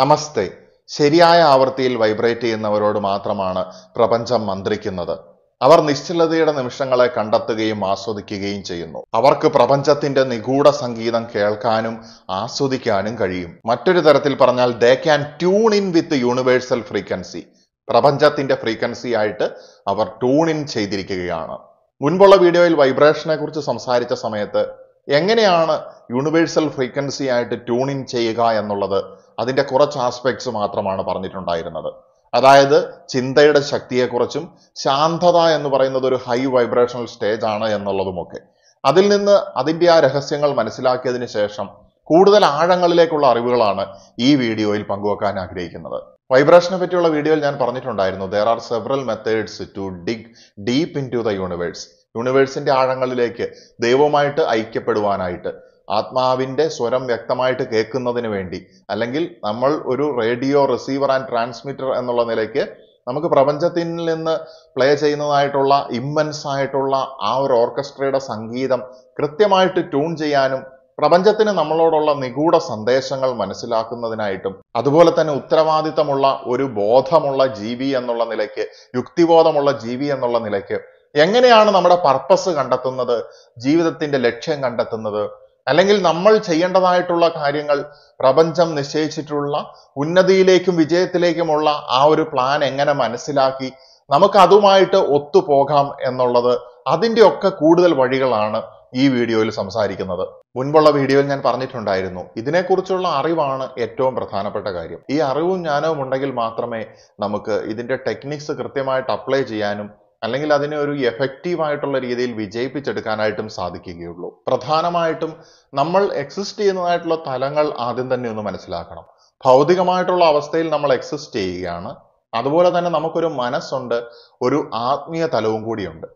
നമസ്തേ ശരിയായ ആവൃത്തിയിൽ വൈബ്രേറ്റ് ചെയ്യുന്നവരോട് മാത്രമാണ് പ്രപഞ്ചം മന്ത്രിക്കുന്നത് അവർ നിശ്ചലതയുടെ നിമിഷങ്ങളെ കണ്ടെത്തുകയും ആസ്വദിക്കുകയും ചെയ്യുന്നു അവർക്ക് പ്രപഞ്ചത്തിന്റെ നിഗൂഢ സംഗീതം കേൾക്കാനും ആസ്വദിക്കാനും കഴിയും മറ്റൊരു തരത്തിൽ പറഞ്ഞാൽ they can tune in with universal frequency പ്രപഞ്ചത്തിന്റെ ഫ്രീക്വൻസി ആയിട്ട് അവർ ട്യൂൺ ഇൻ ചെയ്തിരിക്കുകയാണ് മുൻപുള്ള വീഡിയോയിൽ വൈബ്രേഷനെ കുറിച്ച് സംസാരിച്ച സമയത്ത് എങ്ങനെയാണ് യൂണിവേഴ്സൽ ഫ്രീക്വൻസി ആയിട്ട് ട്യൂൺ ഇൻ ചെയ്യുക എന്നുള്ളത് അതിൻ്റെ കുറച്ച് ആസ്പെക്ട്സ് മാത്രമാണ് പറഞ്ഞിട്ടുണ്ടായിരുന്നത് അതായത് ചിന്തയുടെ ശക്തിയെക്കുറിച്ചും ശാന്തത എന്ന് പറയുന്നത് ഒരു ഹൈ വൈബ്രേഷണൽ സ്റ്റേജ് ആണ് എന്നുള്ളതുമൊക്കെ അതിൽ നിന്ന് അതിൻ്റെ ആ രഹസ്യങ്ങൾ മനസ്സിലാക്കിയതിന് ശേഷം കൂടുതൽ ആഴങ്ങളിലേക്കുള്ള അറിവുകളാണ് ഈ വീഡിയോയിൽ പങ്കുവെക്കാൻ ആഗ്രഹിക്കുന്നത് വൈബ്രേഷനെ പറ്റിയുള്ള വീഡിയോയിൽ ഞാൻ പറഞ്ഞിട്ടുണ്ടായിരുന്നു there are several methods to dig deep into the universe യൂണിവേഴ്സിന്റെ ആഴങ്ങളിലേക്ക് ദൈവമായിട്ട് ഐക്യപ്പെടുവാനായിട്ട് ആത്മാവിൻ്റെ സ്വരം വ്യക്തമായിട്ട് കേൾക്കുന്നതിന് വേണ്ടി അല്ലെങ്കിൽ നമ്മൾ ഒരു റേഡിയോ റിസീവർ ആൻഡ് ട്രാൻസ്മിറ്റർ എന്നുള്ള നിലയ്ക്ക് നമുക്ക് പ്രപഞ്ചത്തിൽ നിന്ന് പ്ലേ ചെയ്യുന്നതായിട്ടുള്ള ഇമ്മൻസ് ആയിട്ടുള്ള ആ ഒരു ഓർക്കസ്ട്രയുടെ സംഗീതം കൃത്യമായിട്ട് ട്യൂൺ ചെയ്യാനും പ്രപഞ്ചത്തിന് നമ്മളോടുള്ള നിഗൂഢ സന്ദേശങ്ങൾ മനസ്സിലാക്കുന്നതിനായിട്ടും അതുപോലെ തന്നെ ഉത്തരവാദിത്തമുള്ള ഒരു ബോധമുള്ള ജീവി എന്നുള്ള നിലയ്ക്ക് യുക്തിബോധമുള്ള ജീവി എന്നുള്ള നിലയ്ക്ക് എങ്ങനെയാണ് നമ്മുടെ പർപ്പസ് കണ്ടെത്തുന്നത് ജീവിതത്തിന്റെ ലക്ഷ്യം കണ്ടെത്തുന്നത് അല്ലെങ്കിൽ നമ്മൾ ചെയ്യേണ്ടതായിട്ടുള്ള കാര്യങ്ങൾ പ്രപഞ്ചം നിശ്ചയിച്ചിട്ടുള്ള ഉന്നതിയിലേക്കും വിജയത്തിലേക്കുമുള്ള ആ ഒരു പ്ലാൻ എങ്ങനെ മനസ്സിലാക്കി നമുക്ക് അതുമായിട്ട് ഒത്തുപോകാം എന്നുള്ളത് അതിൻ്റെ ഒക്കെ കൂടുതൽ വഴികളാണ് ഈ വീഡിയോയിൽ സംസാരിക്കുന്നത് മുൻപുള്ള വീഡിയോയിൽ ഞാൻ പറഞ്ഞിട്ടുണ്ടായിരുന്നു ഇതിനെക്കുറിച്ചുള്ള അറിവാണ് ഏറ്റവും പ്രധാനപ്പെട്ട കാര്യം ഈ അറിവും ജ്ഞാനവും ഉണ്ടെങ്കിൽ മാത്രമേ നമുക്ക് ഇതിൻ്റെ ടെക്നിക്സ് കൃത്യമായിട്ട് അപ്ലൈ ചെയ്യാനും അല്ലെങ്കിൽ അതിനെ ഒരു എഫക്റ്റീവായിട്ടുള്ള രീതിയിൽ വിജയിപ്പിച്ചെടുക്കാനായിട്ടും സാധിക്കുകയുള്ളൂ പ്രധാനമായിട്ടും നമ്മൾ എക്സിസ്റ്റ് ചെയ്യുന്നതായിട്ടുള്ള തലങ്ങൾ ആദ്യം തന്നെ ഒന്ന് മനസ്സിലാക്കണം ഭൗതികമായിട്ടുള്ള അവസ്ഥയിൽ നമ്മൾ എക്സിസ്റ്റ് ചെയ്യുകയാണ് അതുപോലെ തന്നെ നമുക്കൊരു മനസ്സുണ്ട് ഒരു ആത്മീയ തലവും കൂടിയുണ്ട്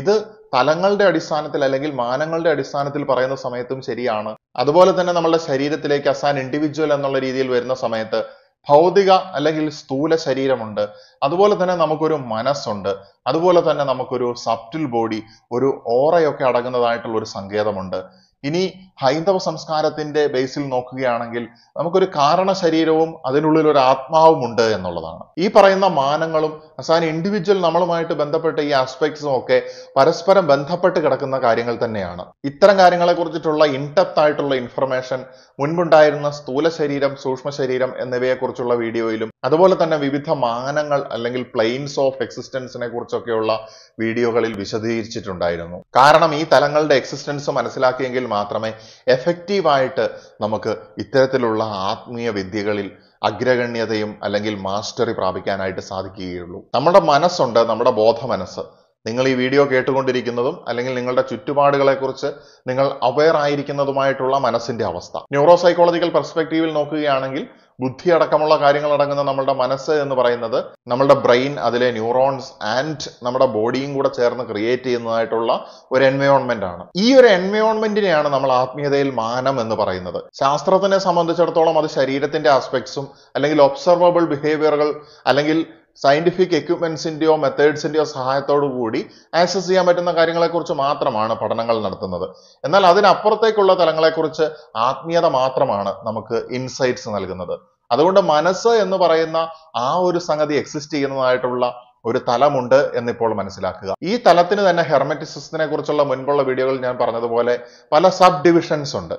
ഇത് തലങ്ങളുടെ അടിസ്ഥാനത്തിൽ അല്ലെങ്കിൽ മാനങ്ങളുടെ അടിസ്ഥാനത്തിൽ പറയുന്ന സമയത്തും ശരിയാണ് അതുപോലെ തന്നെ നമ്മുടെ ശരീരത്തിലേക്ക് അസാൻ ഇൻഡിവിജ്വൽ എന്നുള്ള രീതിയിൽ വരുന്ന സമയത്ത് ഭൗതിക അല്ലെങ്കിൽ സ്ഥൂല ശരീരമുണ്ട് അതുപോലെ തന്നെ നമുക്കൊരു മനസ്സുണ്ട് അതുപോലെ തന്നെ നമുക്കൊരു subtle body ഒരു aura അടങ്ങുന്നതായിട്ടുള്ള ഒരു സങ്കേതമുണ്ട് ഇനി ഹൈന്ദവ സംസ്കാരത്തിന്റെ ബേസിൽ നോക്കുകയാണെങ്കിൽ നമുക്കൊരു കാരണ ശരീരവും അതിനുള്ളിൽ ഒരു ആത്മാവും ഉണ്ട് എന്നുള്ളതാണ് ഈ പറയുന്ന മാനങ്ങളും അസാൻ ഇൻഡിവിജ്വൽ നമ്മളുമായിട്ട് ബന്ധപ്പെട്ട ഈ ആസ്പെക്ട്സും ഒക്കെ പരസ്പരം ബന്ധപ്പെട്ട് കിടക്കുന്ന കാര്യങ്ങൾ തന്നെയാണ് ഇത്തരം കാര്യങ്ങളെ കുറിച്ചിട്ടുള്ള ഇൻഡെപ്ത് ആയിട്ടുള്ള ഇൻഫർമേഷൻ മുൻപുണ്ടായിരുന്ന സ്ഥൂല ശരീരം സൂക്ഷ്മ ശരീരം എന്നിവയെ കുറിച്ചുള്ള വീഡിയോയിലും അതുപോലെ തന്നെ വിവിധ മാനങ്ങൾ അല്ലെങ്കിൽ പ്ലെയിൻസ് ഓഫ് എക്സിസ്റ്റൻസിനെ കുറിച്ചൊക്കെയുള്ള വീഡിയോകളിൽ വിശദീകരിച്ചിട്ടുണ്ടായിരുന്നു കാരണം ഈ തലങ്ങളുടെ എക്സിസ്റ്റൻസ് മനസ്സിലാക്കിയെങ്കിൽ മാത്രമേ എഫക്റ്റീവായിട്ട് നമുക്ക് ഇത്തരത്തിലുള്ള ആത്മീയ വിദ്യകളിൽ അഗ്രഗണ്യതയും അല്ലെങ്കിൽ മാസ്റ്ററി പ്രാപിക്കാനായിട്ട് സാധിക്കുകയുള്ളൂ നമ്മുടെ മനസ്സുണ്ട് നമ്മുടെ ബോധ മനസ്സ് നിങ്ങൾ ഈ വീഡിയോ കേട്ടുകൊണ്ടിരിക്കുന്നതും അല്ലെങ്കിൽ നിങ്ങളുടെ ചുറ്റുപാടുകളെക്കുറിച്ച് നിങ്ങൾ അവെയർ ആയിരിക്കുന്നതുമായിട്ടുള്ള മനസ്സിന്റെ അവസ്ഥ ന്യൂറോ സൈക്കോളജിക്കൽ പെർസ്പെക്റ്റീവിൽ നോക്കുകയാണെങ്കിൽ ബുദ്ധി അടക്കമുള്ള കാര്യങ്ങൾ അടങ്ങുന്ന നമ്മളുടെ മനസ്സ് എന്ന് പറയുന്നത് നമ്മളുടെ ബ്രെയിൻ അതിലെ ന്യൂറോൺസ് ആൻഡ് നമ്മുടെ ബോഡിയും കൂടെ ചേർന്ന് ക്രിയേറ്റ് ചെയ്യുന്നതായിട്ടുള്ള ഒരു എൻവയോൺമെന്റ് ആണ് ഈ ഒരു എൻവയോൺമെന്റിനെയാണ് നമ്മൾ ആത്മീയതയിൽ മാനം എന്ന് പറയുന്നത് ശാസ്ത്രത്തിനെ സംബന്ധിച്ചിടത്തോളം അത് ശരീരത്തിന്റെ ആസ്പെക്ട്സും അല്ലെങ്കിൽ ഒബ്സർവബിൾ ബിഹേവിയറുകൾ അല്ലെങ്കിൽ സയന്റിഫിക് എക്യുപ്മെന്റ്സിന്റെയോ മെത്തേഡ്സിന്റെയോ സഹായത്തോടു കൂടി ആക്സസ് ചെയ്യാൻ പറ്റുന്ന കാര്യങ്ങളെക്കുറിച്ച് മാത്രമാണ് പഠനങ്ങൾ നടത്തുന്നത് എന്നാൽ അതിനപ്പുറത്തേക്കുള്ള തലങ്ങളെക്കുറിച്ച് ആത്മീയത മാത്രമാണ് നമുക്ക് ഇൻസൈറ്റ്സ് നൽകുന്നത് അതുകൊണ്ട് മനസ്സ് എന്ന് പറയുന്ന ആ ഒരു സംഗതി എക്സിസ്റ്റ് ചെയ്യുന്നതായിട്ടുള്ള ഒരു തലമുണ്ട് എന്നിപ്പോൾ മനസ്സിലാക്കുക ഈ തലത്തിന് തന്നെ ഹെർമറ്റിസിസത്തിനെ കുറിച്ചുള്ള മുൻപുള്ള വീഡിയോകളിൽ ഞാൻ പറഞ്ഞതുപോലെ പല സബ് ഡിവിഷൻസ് ഉണ്ട്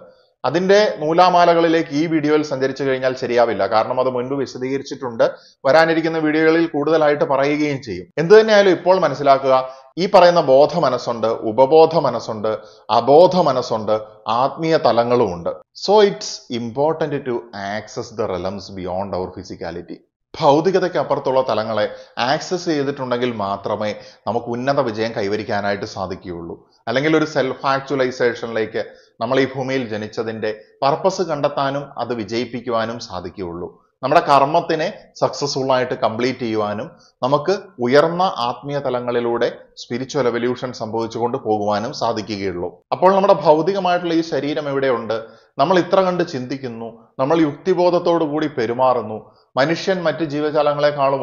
അതിന്റെ നൂലാമാലകളിലേക്ക് ഈ വീഡിയോയിൽ സഞ്ചരിച്ചു കഴിഞ്ഞാൽ ശരിയാവില്ല കാരണം അത് മുൻപ് വിശദീകരിച്ചിട്ടുണ്ട് വരാനിരിക്കുന്ന വീഡിയോകളിൽ കൂടുതലായിട്ട് പറയുകയും ചെയ്യും എന്തുതന്നെയായാലും തന്നെയായാലും ഇപ്പോൾ മനസ്സിലാക്കുക ഈ പറയുന്ന ബോധ മനസ്സുണ്ട് ഉപബോധ മനസ്സുണ്ട് അബോധ മനസ്സുണ്ട് ആത്മീയ തലങ്ങളുമുണ്ട് so it's important to access the realms beyond our physicality ഭൗതികതയ്ക്ക് അപ്പുറത്തുള്ള തലങ്ങളെ ആക്സസ് ചെയ്തിട്ടുണ്ടെങ്കിൽ മാത്രമേ നമുക്ക് ഉന്നത വിജയം കൈവരിക്കാനായിട്ട് സാധിക്കുകയുള്ളൂ അല്ലെങ്കിൽ ഒരു സെൽഫ് ആക്ച്വലൈസേഷനിലേക്ക് നമ്മൾ ഈ ഭൂമിയിൽ ജനിച്ചതിൻ്റെ പർപ്പസ് കണ്ടെത്താനും അത് വിജയിപ്പിക്കുവാനും സാധിക്കുകയുള്ളൂ നമ്മുടെ കർമ്മത്തിനെ സക്സസ്ഫുൾ ആയിട്ട് കംപ്ലീറ്റ് ചെയ്യുവാനും നമുക്ക് ഉയർന്ന ആത്മീയ തലങ്ങളിലൂടെ സ്പിരിച്വൽ എവല്യൂഷൻ സംഭവിച്ചുകൊണ്ട് പോകുവാനും സാധിക്കുകയുള്ളൂ അപ്പോൾ നമ്മുടെ ഭൗതികമായിട്ടുള്ള ഈ ശരീരം എവിടെയുണ്ട് നമ്മൾ ഇത്ര കണ്ട് ചിന്തിക്കുന്നു നമ്മൾ യുക്തിബോധത്തോടു കൂടി പെരുമാറുന്നു മനുഷ്യൻ മറ്റ്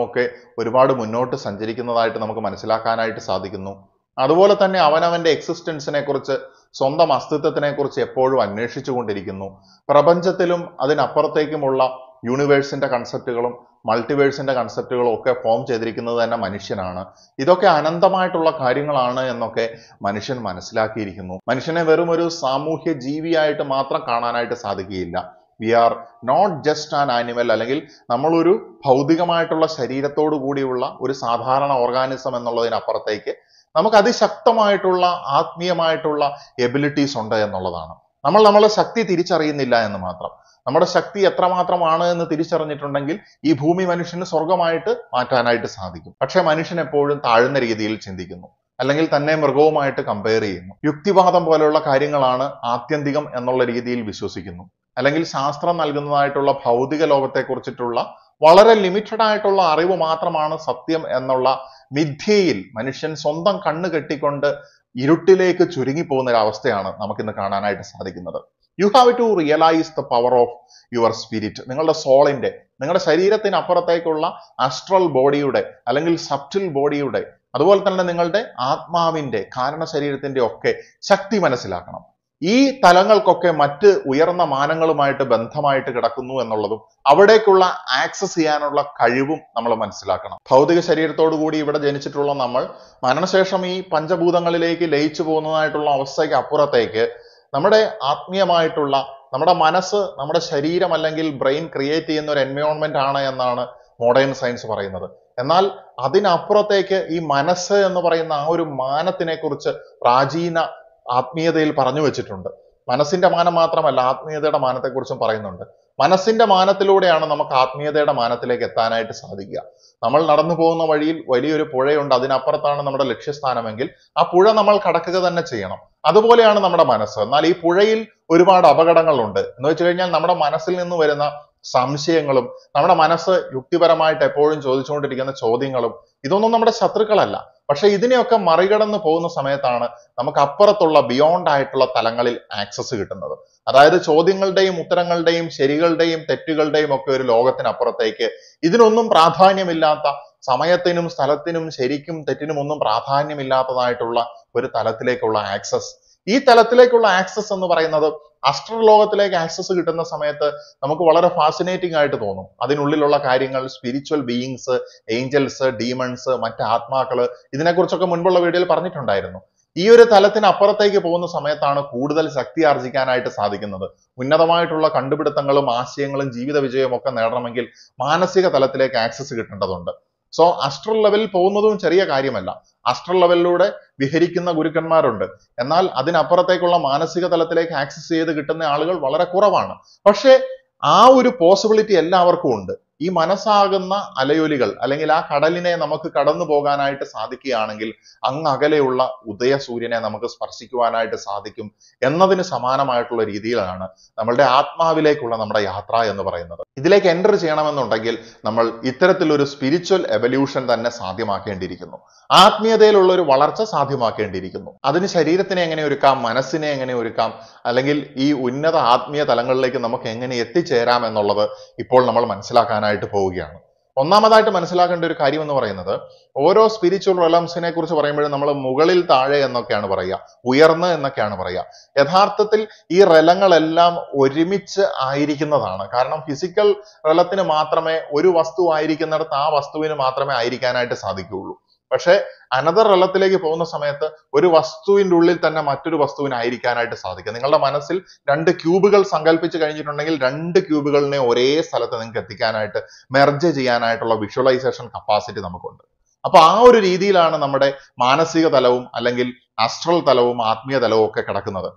ഒക്കെ ഒരുപാട് മുന്നോട്ട് സഞ്ചരിക്കുന്നതായിട്ട് നമുക്ക് മനസ്സിലാക്കാനായിട്ട് സാധിക്കുന്നു അതുപോലെ തന്നെ അവനവന്റെ എക്സിസ്റ്റൻസിനെ കുറിച്ച് സ്വന്തം അസ്തിത്വത്തിനെ കുറിച്ച് എപ്പോഴും അന്വേഷിച്ചു കൊണ്ടിരിക്കുന്നു പ്രപഞ്ചത്തിലും അതിനപ്പുറത്തേക്കുമുള്ള യൂണിവേഴ്സിന്റെ കൺസെപ്റ്റുകളും മൾട്ടിവേഴ്സിന്റെ കൺസെപ്റ്റുകളും ഒക്കെ ഫോം ചെയ്തിരിക്കുന്നത് തന്നെ മനുഷ്യനാണ് ഇതൊക്കെ അനന്തമായിട്ടുള്ള കാര്യങ്ങളാണ് എന്നൊക്കെ മനുഷ്യൻ മനസ്സിലാക്കിയിരിക്കുന്നു മനുഷ്യനെ വെറും ഒരു സാമൂഹ്യ ജീവിയായിട്ട് മാത്രം കാണാനായിട്ട് സാധിക്കുകയില്ല we are not just an animal അല്ലെങ്കിൽ നമ്മളൊരു ഭൗതികമായിട്ടുള്ള ശരീരത്തോടു കൂടിയുള്ള ഒരു സാധാരണ ഓർഗാനിസം എന്നുള്ളതിനപ്പുറത്തേക്ക് നമുക്ക് അതിശക്തമായിട്ടുള്ള ആത്മീയമായിട്ടുള്ള എബിലിറ്റീസ് ഉണ്ട് എന്നുള്ളതാണ് നമ്മൾ നമ്മളെ ശക്തി തിരിച്ചറിയുന്നില്ല എന്ന് മാത്രം നമ്മുടെ ശക്തി എത്രമാത്രമാണ് എന്ന് തിരിച്ചറിഞ്ഞിട്ടുണ്ടെങ്കിൽ ഈ ഭൂമി മനുഷ്യന് സ്വർഗമായിട്ട് മാറ്റാനായിട്ട് സാധിക്കും പക്ഷെ മനുഷ്യൻ എപ്പോഴും താഴ്ന്ന രീതിയിൽ ചിന്തിക്കുന്നു അല്ലെങ്കിൽ തന്നെ മൃഗവുമായിട്ട് കമ്പയർ ചെയ്യുന്നു യുക്തിവാദം പോലെയുള്ള കാര്യങ്ങളാണ് ആത്യന്തികം എന്നുള്ള രീതിയിൽ വിശ്വസിക്കുന്നു അല്ലെങ്കിൽ ശാസ്ത്രം നൽകുന്നതായിട്ടുള്ള ഭൗതിക ലോകത്തെ കുറിച്ചിട്ടുള്ള വളരെ ലിമിറ്റഡ് ആയിട്ടുള്ള അറിവ് മാത്രമാണ് സത്യം എന്നുള്ള മിഥ്യയിൽ മനുഷ്യൻ സ്വന്തം കണ്ണ് കെട്ടിക്കൊണ്ട് ഇരുട്ടിലേക്ക് ചുരുങ്ങി പോകുന്ന ഒരു അവസ്ഥയാണ് നമുക്കിന്ന് കാണാനായിട്ട് സാധിക്കുന്നത് you have to realise the power of your spirit നിങ്ങളുടെ സോളിന്റെ നിങ്ങളുടെ ശരീരത്തിനപ്പുറത്തേക്കുള്ള അസ്ട്രൽ ബോഡിയുടെ അല്ലെങ്കിൽ സബ്റ്റിൽ ബോഡിയുടെ അതുപോലെ തന്നെ നിങ്ങളുടെ ആത്മാവിന്റെ കാരണ ശരീരത്തിന്റെ ഒക്കെ ശക്തി മനസ്സിലാക്കണം ഈ തലങ്ങൾക്കൊക്കെ മറ്റ് ഉയർന്ന മാനങ്ങളുമായിട്ട് ബന്ധമായിട്ട് കിടക്കുന്നു എന്നുള്ളതും അവിടേക്കുള്ള ആക്സസ് ചെയ്യാനുള്ള കഴിവും നമ്മൾ മനസ്സിലാക്കണം ഭൗതിക ശരീരത്തോടു കൂടി ഇവിടെ ജനിച്ചിട്ടുള്ള നമ്മൾ മരണശേഷം ഈ പഞ്ചഭൂതങ്ങളിലേക്ക് ലയിച്ചു പോകുന്നതായിട്ടുള്ള അവസ്ഥയ്ക്ക് അപ്പുറത്തേക്ക് നമ്മുടെ ആത്മീയമായിട്ടുള്ള നമ്മുടെ മനസ്സ് നമ്മുടെ ശരീരം അല്ലെങ്കിൽ ബ്രെയിൻ ക്രിയേറ്റ് ചെയ്യുന്ന ഒരു എൻവയോൺമെന്റ് ആണ് എന്നാണ് മോഡേൺ സയൻസ് പറയുന്നത് എന്നാൽ അതിനപ്പുറത്തേക്ക് ഈ മനസ്സ് എന്ന് പറയുന്ന ആ ഒരു മാനത്തിനെ കുറിച്ച് പ്രാചീന ആത്മീയതയിൽ പറഞ്ഞു വെച്ചിട്ടുണ്ട് മനസ്സിന്റെ മാനം മാത്രമല്ല ആത്മീയതയുടെ മാനത്തെക്കുറിച്ചും പറയുന്നുണ്ട് മനസ്സിന്റെ മാനത്തിലൂടെയാണ് നമുക്ക് ആത്മീയതയുടെ മാനത്തിലേക്ക് എത്താനായിട്ട് സാധിക്കുക നമ്മൾ നടന്നു പോകുന്ന വഴിയിൽ വലിയൊരു പുഴയുണ്ട് അതിനപ്പുറത്താണ് നമ്മുടെ ലക്ഷ്യസ്ഥാനമെങ്കിൽ ആ പുഴ നമ്മൾ കടക്കുക തന്നെ ചെയ്യണം അതുപോലെയാണ് നമ്മുടെ മനസ്സ് എന്നാൽ ഈ പുഴയിൽ ഒരുപാട് അപകടങ്ങളുണ്ട് എന്ന് വെച്ച് കഴിഞ്ഞാൽ നമ്മുടെ മനസ്സിൽ നിന്ന് വരുന്ന സംശയങ്ങളും നമ്മുടെ മനസ്സ് യുക്തിപരമായിട്ട് എപ്പോഴും ചോദിച്ചുകൊണ്ടിരിക്കുന്ന ചോദ്യങ്ങളും ഇതൊന്നും നമ്മുടെ ശത്രുക്കളല്ല പക്ഷെ ഇതിനെയൊക്കെ മറികടന്ന് പോകുന്ന സമയത്താണ് നമുക്ക് അപ്പുറത്തുള്ള ബിയോണ്ട് ആയിട്ടുള്ള തലങ്ങളിൽ ആക്സസ് കിട്ടുന്നത് അതായത് ചോദ്യങ്ങളുടെയും ഉത്തരങ്ങളുടെയും ശരികളുടെയും തെറ്റുകളുടെയും ഒക്കെ ഒരു ലോകത്തിനപ്പുറത്തേക്ക് ഇതിനൊന്നും പ്രാധാന്യമില്ലാത്ത സമയത്തിനും സ്ഥലത്തിനും ശരിക്കും തെറ്റിനും ഒന്നും പ്രാധാന്യമില്ലാത്തതായിട്ടുള്ള ഒരു തലത്തിലേക്കുള്ള ആക്സസ് ഈ തലത്തിലേക്കുള്ള ആക്സസ് എന്ന് പറയുന്നത് അസ്ട്ര ആക്സസ് കിട്ടുന്ന സമയത്ത് നമുക്ക് വളരെ ഫാസിനേറ്റിംഗ് ആയിട്ട് തോന്നും അതിനുള്ളിലുള്ള കാര്യങ്ങൾ സ്പിരിച്വൽ ബീയിങ്സ് ഏഞ്ചൽസ് ഡീമൺസ് മറ്റ് ആത്മാക്കള് ഇതിനെക്കുറിച്ചൊക്കെ മുൻപുള്ള വീഡിയോയിൽ പറഞ്ഞിട്ടുണ്ടായിരുന്നു ഈ ഒരു തലത്തിന് അപ്പുറത്തേക്ക് പോകുന്ന സമയത്താണ് കൂടുതൽ ശക്തി ആർജിക്കാനായിട്ട് സാധിക്കുന്നത് ഉന്നതമായിട്ടുള്ള കണ്ടുപിടുത്തങ്ങളും ആശയങ്ങളും ജീവിത വിജയവും ഒക്കെ നേടണമെങ്കിൽ മാനസിക തലത്തിലേക്ക് ആക്സസ് കിട്ടേണ്ടതുണ്ട് സോ അസ്ട്രൽ ലെവലിൽ പോകുന്നതും ചെറിയ കാര്യമല്ല അസ്ട്രൽ ലെവലിലൂടെ വിഹരിക്കുന്ന ഗുരുക്കന്മാരുണ്ട് എന്നാൽ അതിനപ്പുറത്തേക്കുള്ള മാനസിക തലത്തിലേക്ക് ആക്സസ് ചെയ്ത് കിട്ടുന്ന ആളുകൾ വളരെ കുറവാണ് പക്ഷേ ആ ഒരു possibility എല്ലാവർക്കും ഉണ്ട് ഈ മനസ്സാകുന്ന അലയൊലികൾ അല്ലെങ്കിൽ ആ കടലിനെ നമുക്ക് കടന്നു പോകാനായിട്ട് സാധിക്കുകയാണെങ്കിൽ അങ്ങ് അകലെയുള്ള ഉദയസൂര്യനെ നമുക്ക് സ്പർശിക്കുവാനായിട്ട് സാധിക്കും എന്നതിന് സമാനമായിട്ടുള്ള രീതിയിലാണ് നമ്മളുടെ ആത്മാവിലേക്കുള്ള നമ്മുടെ യാത്ര എന്ന് പറയുന്നത് ഇതിലേക്ക് എൻ്റർ ചെയ്യണമെന്നുണ്ടെങ്കിൽ നമ്മൾ ഇത്തരത്തിലൊരു സ്പിരിച്വൽ എവല്യൂഷൻ തന്നെ സാധ്യമാക്കേണ്ടിയിരിക്കുന്നു ആത്മീയതയിലുള്ള ഒരു വളർച്ച സാധ്യമാക്കേണ്ടിയിരിക്കുന്നു അതിന് ശരീരത്തിനെ എങ്ങനെ ഒരുക്കാം മനസ്സിനെ എങ്ങനെ ഒരുക്കാം അല്ലെങ്കിൽ ഈ ഉന്നത ആത്മീയ തലങ്ങളിലേക്ക് നമുക്ക് എങ്ങനെ എത്തിച്ചേരാം എന്നുള്ളത് ഇപ്പോൾ നമ്മൾ മനസ്സിലാക്കാനായിട്ട് ആയിട്ട് പോവുകയാണ് ഒന്നാമതായിട്ട് മനസ്സിലാക്കേണ്ട ഒരു കാര്യം എന്ന് പറയുന്നത് ഓരോ സ്പിരിച്വൽ റെലംസിനെ കുറിച്ച് പറയുമ്പോഴും നമ്മൾ മുകളിൽ താഴെ എന്നൊക്കെയാണ് പറയുക ഉയർന്ന് എന്നൊക്കെയാണ് പറയുക യഥാർത്ഥത്തിൽ ഈ റലങ്ങളെല്ലാം ഒരുമിച്ച് ആയിരിക്കുന്നതാണ് കാരണം ഫിസിക്കൽ റലത്തിന് മാത്രമേ ഒരു വസ്തു ആയിരിക്കുന്നിടത്ത് ആ വസ്തുവിന് മാത്രമേ ആയിരിക്കാനായിട്ട് സാധിക്കുകയുള്ളൂ പക്ഷേ അനദർ റലത്തിലേക്ക് പോകുന്ന സമയത്ത് ഒരു വസ്തുവിന്റെ ഉള്ളിൽ തന്നെ മറ്റൊരു വസ്തുവിനായിരിക്കാനായിട്ട് സാധിക്കും നിങ്ങളുടെ മനസ്സിൽ രണ്ട് ക്യൂബുകൾ സങ്കല്പിച്ച് കഴിഞ്ഞിട്ടുണ്ടെങ്കിൽ രണ്ട് ക്യൂബുകളിനെ ഒരേ സ്ഥലത്ത് നിങ്ങൾക്ക് എത്തിക്കാനായിട്ട് merge ചെയ്യാനായിട്ടുള്ള visualization capacity നമുക്കുണ്ട് അപ്പൊ ആ ഒരു രീതിയിലാണ് നമ്മുടെ മാനസിക തലവും അല്ലെങ്കിൽ astral തലവും ആത്മീയ തലവും ഒക്കെ കിടക്കുന്നത്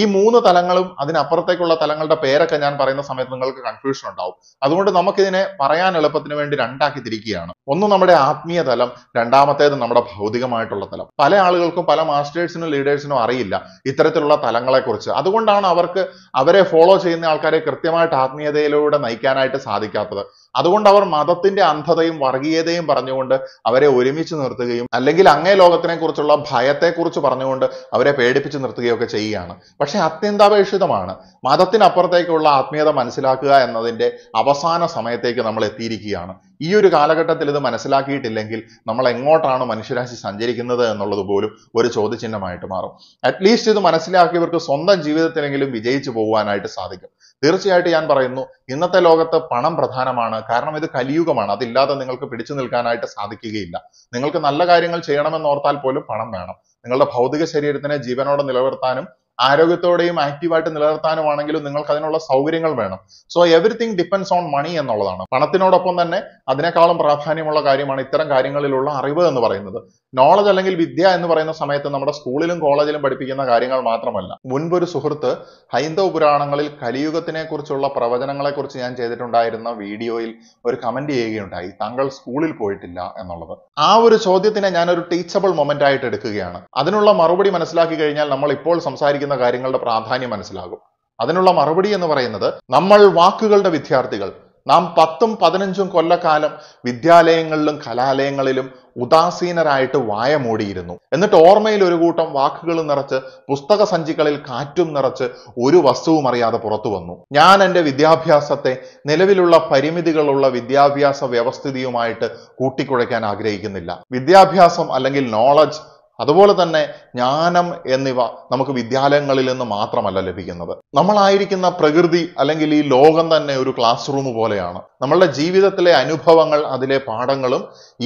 ഈ മൂന്ന് തലങ്ങളും അതിനപ്പുറത്തേക്കുള്ള തലങ്ങളുടെ പേരൊക്കെ ഞാൻ പറയുന്ന സമയത്ത് നിങ്ങൾക്ക് കൺഫ്യൂഷൻ ഉണ്ടാവും അതുകൊണ്ട് നമുക്കിതിനെ പറയാൻ എളുപ്പത്തിന് വേണ്ടി രണ്ടാക്കി തിരിക്കുകയാണ് ഒന്ന് നമ്മുടെ ആത്മീയ തലം രണ്ടാമത്തേത് നമ്മുടെ ഭൗതികമായിട്ടുള്ള തലം പല ആളുകൾക്കും പല മാസ്റ്റേഴ്സിനും ലീഡേഴ്സിനും അറിയില്ല ഇത്തരത്തിലുള്ള തലങ്ങളെ കുറിച്ച് അതുകൊണ്ടാണ് അവർക്ക് അവരെ ഫോളോ ചെയ്യുന്ന ആൾക്കാരെ കൃത്യമായിട്ട് ആത്മീയതയിലൂടെ നയിക്കാനായിട്ട് സാധിക്കാത്തത് അതുകൊണ്ട് അവർ മതത്തിന്റെ അന്ധതയും വർഗീയതയും പറഞ്ഞുകൊണ്ട് അവരെ ഒരുമിച്ച് നിർത്തുകയും അല്ലെങ്കിൽ അങ്ങേ ലോകത്തിനെ കുറിച്ചുള്ള ഭയത്തെക്കുറിച്ച് പറഞ്ഞുകൊണ്ട് അവരെ പേടിപ്പിച്ച് നിർത്തുകയൊക്കെ ചെയ്യുകയാണ് പക്ഷേ അത്യന്താപേക്ഷിതമാണ് മതത്തിനപ്പുറത്തേക്കുള്ള ആത്മീയത മനസ്സിലാക്കുക എന്നതിൻ്റെ അവസാന സമയത്തേക്ക് നമ്മൾ എത്തിയിരിക്കുകയാണ് ഈ ഒരു കാലഘട്ടത്തിൽ ഇത് മനസ്സിലാക്കിയിട്ടില്ലെങ്കിൽ നമ്മൾ എങ്ങോട്ടാണ് മനുഷ്യരാശി സഞ്ചരിക്കുന്നത് എന്നുള്ളത് പോലും ഒരു ചോദ്യചിഹ്നമായിട്ട് മാറും അറ്റ്ലീസ്റ്റ് ഇത് മനസ്സിലാക്കിയവർക്ക് സ്വന്തം ജീവിതത്തിലെങ്കിലും വിജയിച്ചു പോകാനായിട്ട് സാധിക്കും തീർച്ചയായിട്ടും ഞാൻ പറയുന്നു ഇന്നത്തെ ലോകത്ത് പണം പ്രധാനമാണ് കാരണം ഇത് കലിയുഗമാണ് അതില്ലാതെ നിങ്ങൾക്ക് പിടിച്ചു നിൽക്കാനായിട്ട് സാധിക്കുകയില്ല നിങ്ങൾക്ക് നല്ല കാര്യങ്ങൾ ചെയ്യണമെന്ന് ഓർത്താൽ പോലും പണം വേണം നിങ്ങളുടെ ഭൗതിക ശരീരത്തിനെ ജീവനോടെ നിലനിർത്താനും ആരോഗ്യത്തോടെയും ആക്റ്റീവായിട്ട് നിലനിർത്താനുമാണെങ്കിലും നിങ്ങൾക്ക് അതിനുള്ള സൗകര്യങ്ങൾ വേണം so everything depends on money എന്നുള്ളതാണ് പണത്തിനോടൊപ്പം തന്നെ അതിനേക്കാളും പ്രാധാന്യമുള്ള കാര്യമാണ് ഇത്തരം കാര്യങ്ങളിലുള്ള അറിവ് എന്ന് പറയുന്നത് നോളജ് അല്ലെങ്കിൽ വിദ്യ എന്ന് പറയുന്ന സമയത്ത് നമ്മുടെ സ്കൂളിലും കോളേജിലും പഠിപ്പിക്കുന്ന കാര്യങ്ങൾ മാത്രമല്ല മുൻപൊരു സുഹൃത്ത് ഹൈന്ദവ പുരാണങ്ങളിൽ കലിയുഗത്തിനെ കുറിച്ചുള്ള പ്രവചനങ്ങളെ കുറിച്ച് ഞാൻ ചെയ്തിട്ടുണ്ടായിരുന്ന വീഡിയോയിൽ ഒരു കമന്റ് ചെയ്യുകയുണ്ടായി താങ്കൾ സ്കൂളിൽ പോയിട്ടില്ല എന്നുള്ളത് ആ ഒരു ചോദ്യത്തിനെ ഞാൻ ഒരു ടീച്ചബിൾ മൊമെന്റ് ആയിട്ട് എടുക്കുകയാണ് അതിനുള്ള മറുപടി മനസ്സിലാക്കി കഴിഞ്ഞാൽ നമ്മൾ ഇപ്പോൾ സംസാരിക്കുന്ന സംസാരിക്കുന്ന കാര്യങ്ങളുടെ പ്രാധാന്യം മനസ്സിലാകും അതിനുള്ള മറുപടി എന്ന് പറയുന്നത് നമ്മൾ വാക്കുകളുടെ വിദ്യാർത്ഥികൾ നാം പത്തും പതിനഞ്ചും കൊല്ലക്കാലം വിദ്യാലയങ്ങളിലും കലാലയങ്ങളിലും ഉദാസീനരായിട്ട് വായ മൂടിയിരുന്നു എന്നിട്ട് ഓർമ്മയിൽ ഒരു കൂട്ടം വാക്കുകൾ നിറച്ച് പുസ്തക സഞ്ചികളിൽ കാറ്റും നിറച്ച് ഒരു വസ്തുവും അറിയാതെ പുറത്തു വന്നു ഞാൻ എൻ്റെ വിദ്യാഭ്യാസത്തെ നിലവിലുള്ള പരിമിതികളുള്ള വിദ്യാഭ്യാസ വ്യവസ്ഥിതിയുമായിട്ട് കൂട്ടിക്കുഴയ്ക്കാൻ ആഗ്രഹിക്കുന്നില്ല വിദ്യാഭ്യാസം അല്ലെങ്കിൽ നോളജ് അതുപോലെ തന്നെ ജ്ഞാനം എന്നിവ നമുക്ക് വിദ്യാലയങ്ങളിൽ നിന്ന് മാത്രമല്ല ലഭിക്കുന്നത് നമ്മളായിരിക്കുന്ന പ്രകൃതി അല്ലെങ്കിൽ ഈ ലോകം തന്നെ ഒരു ക്ലാസ് റൂം പോലെയാണ് നമ്മളുടെ ജീവിതത്തിലെ അനുഭവങ്ങൾ അതിലെ പാഠങ്ങളും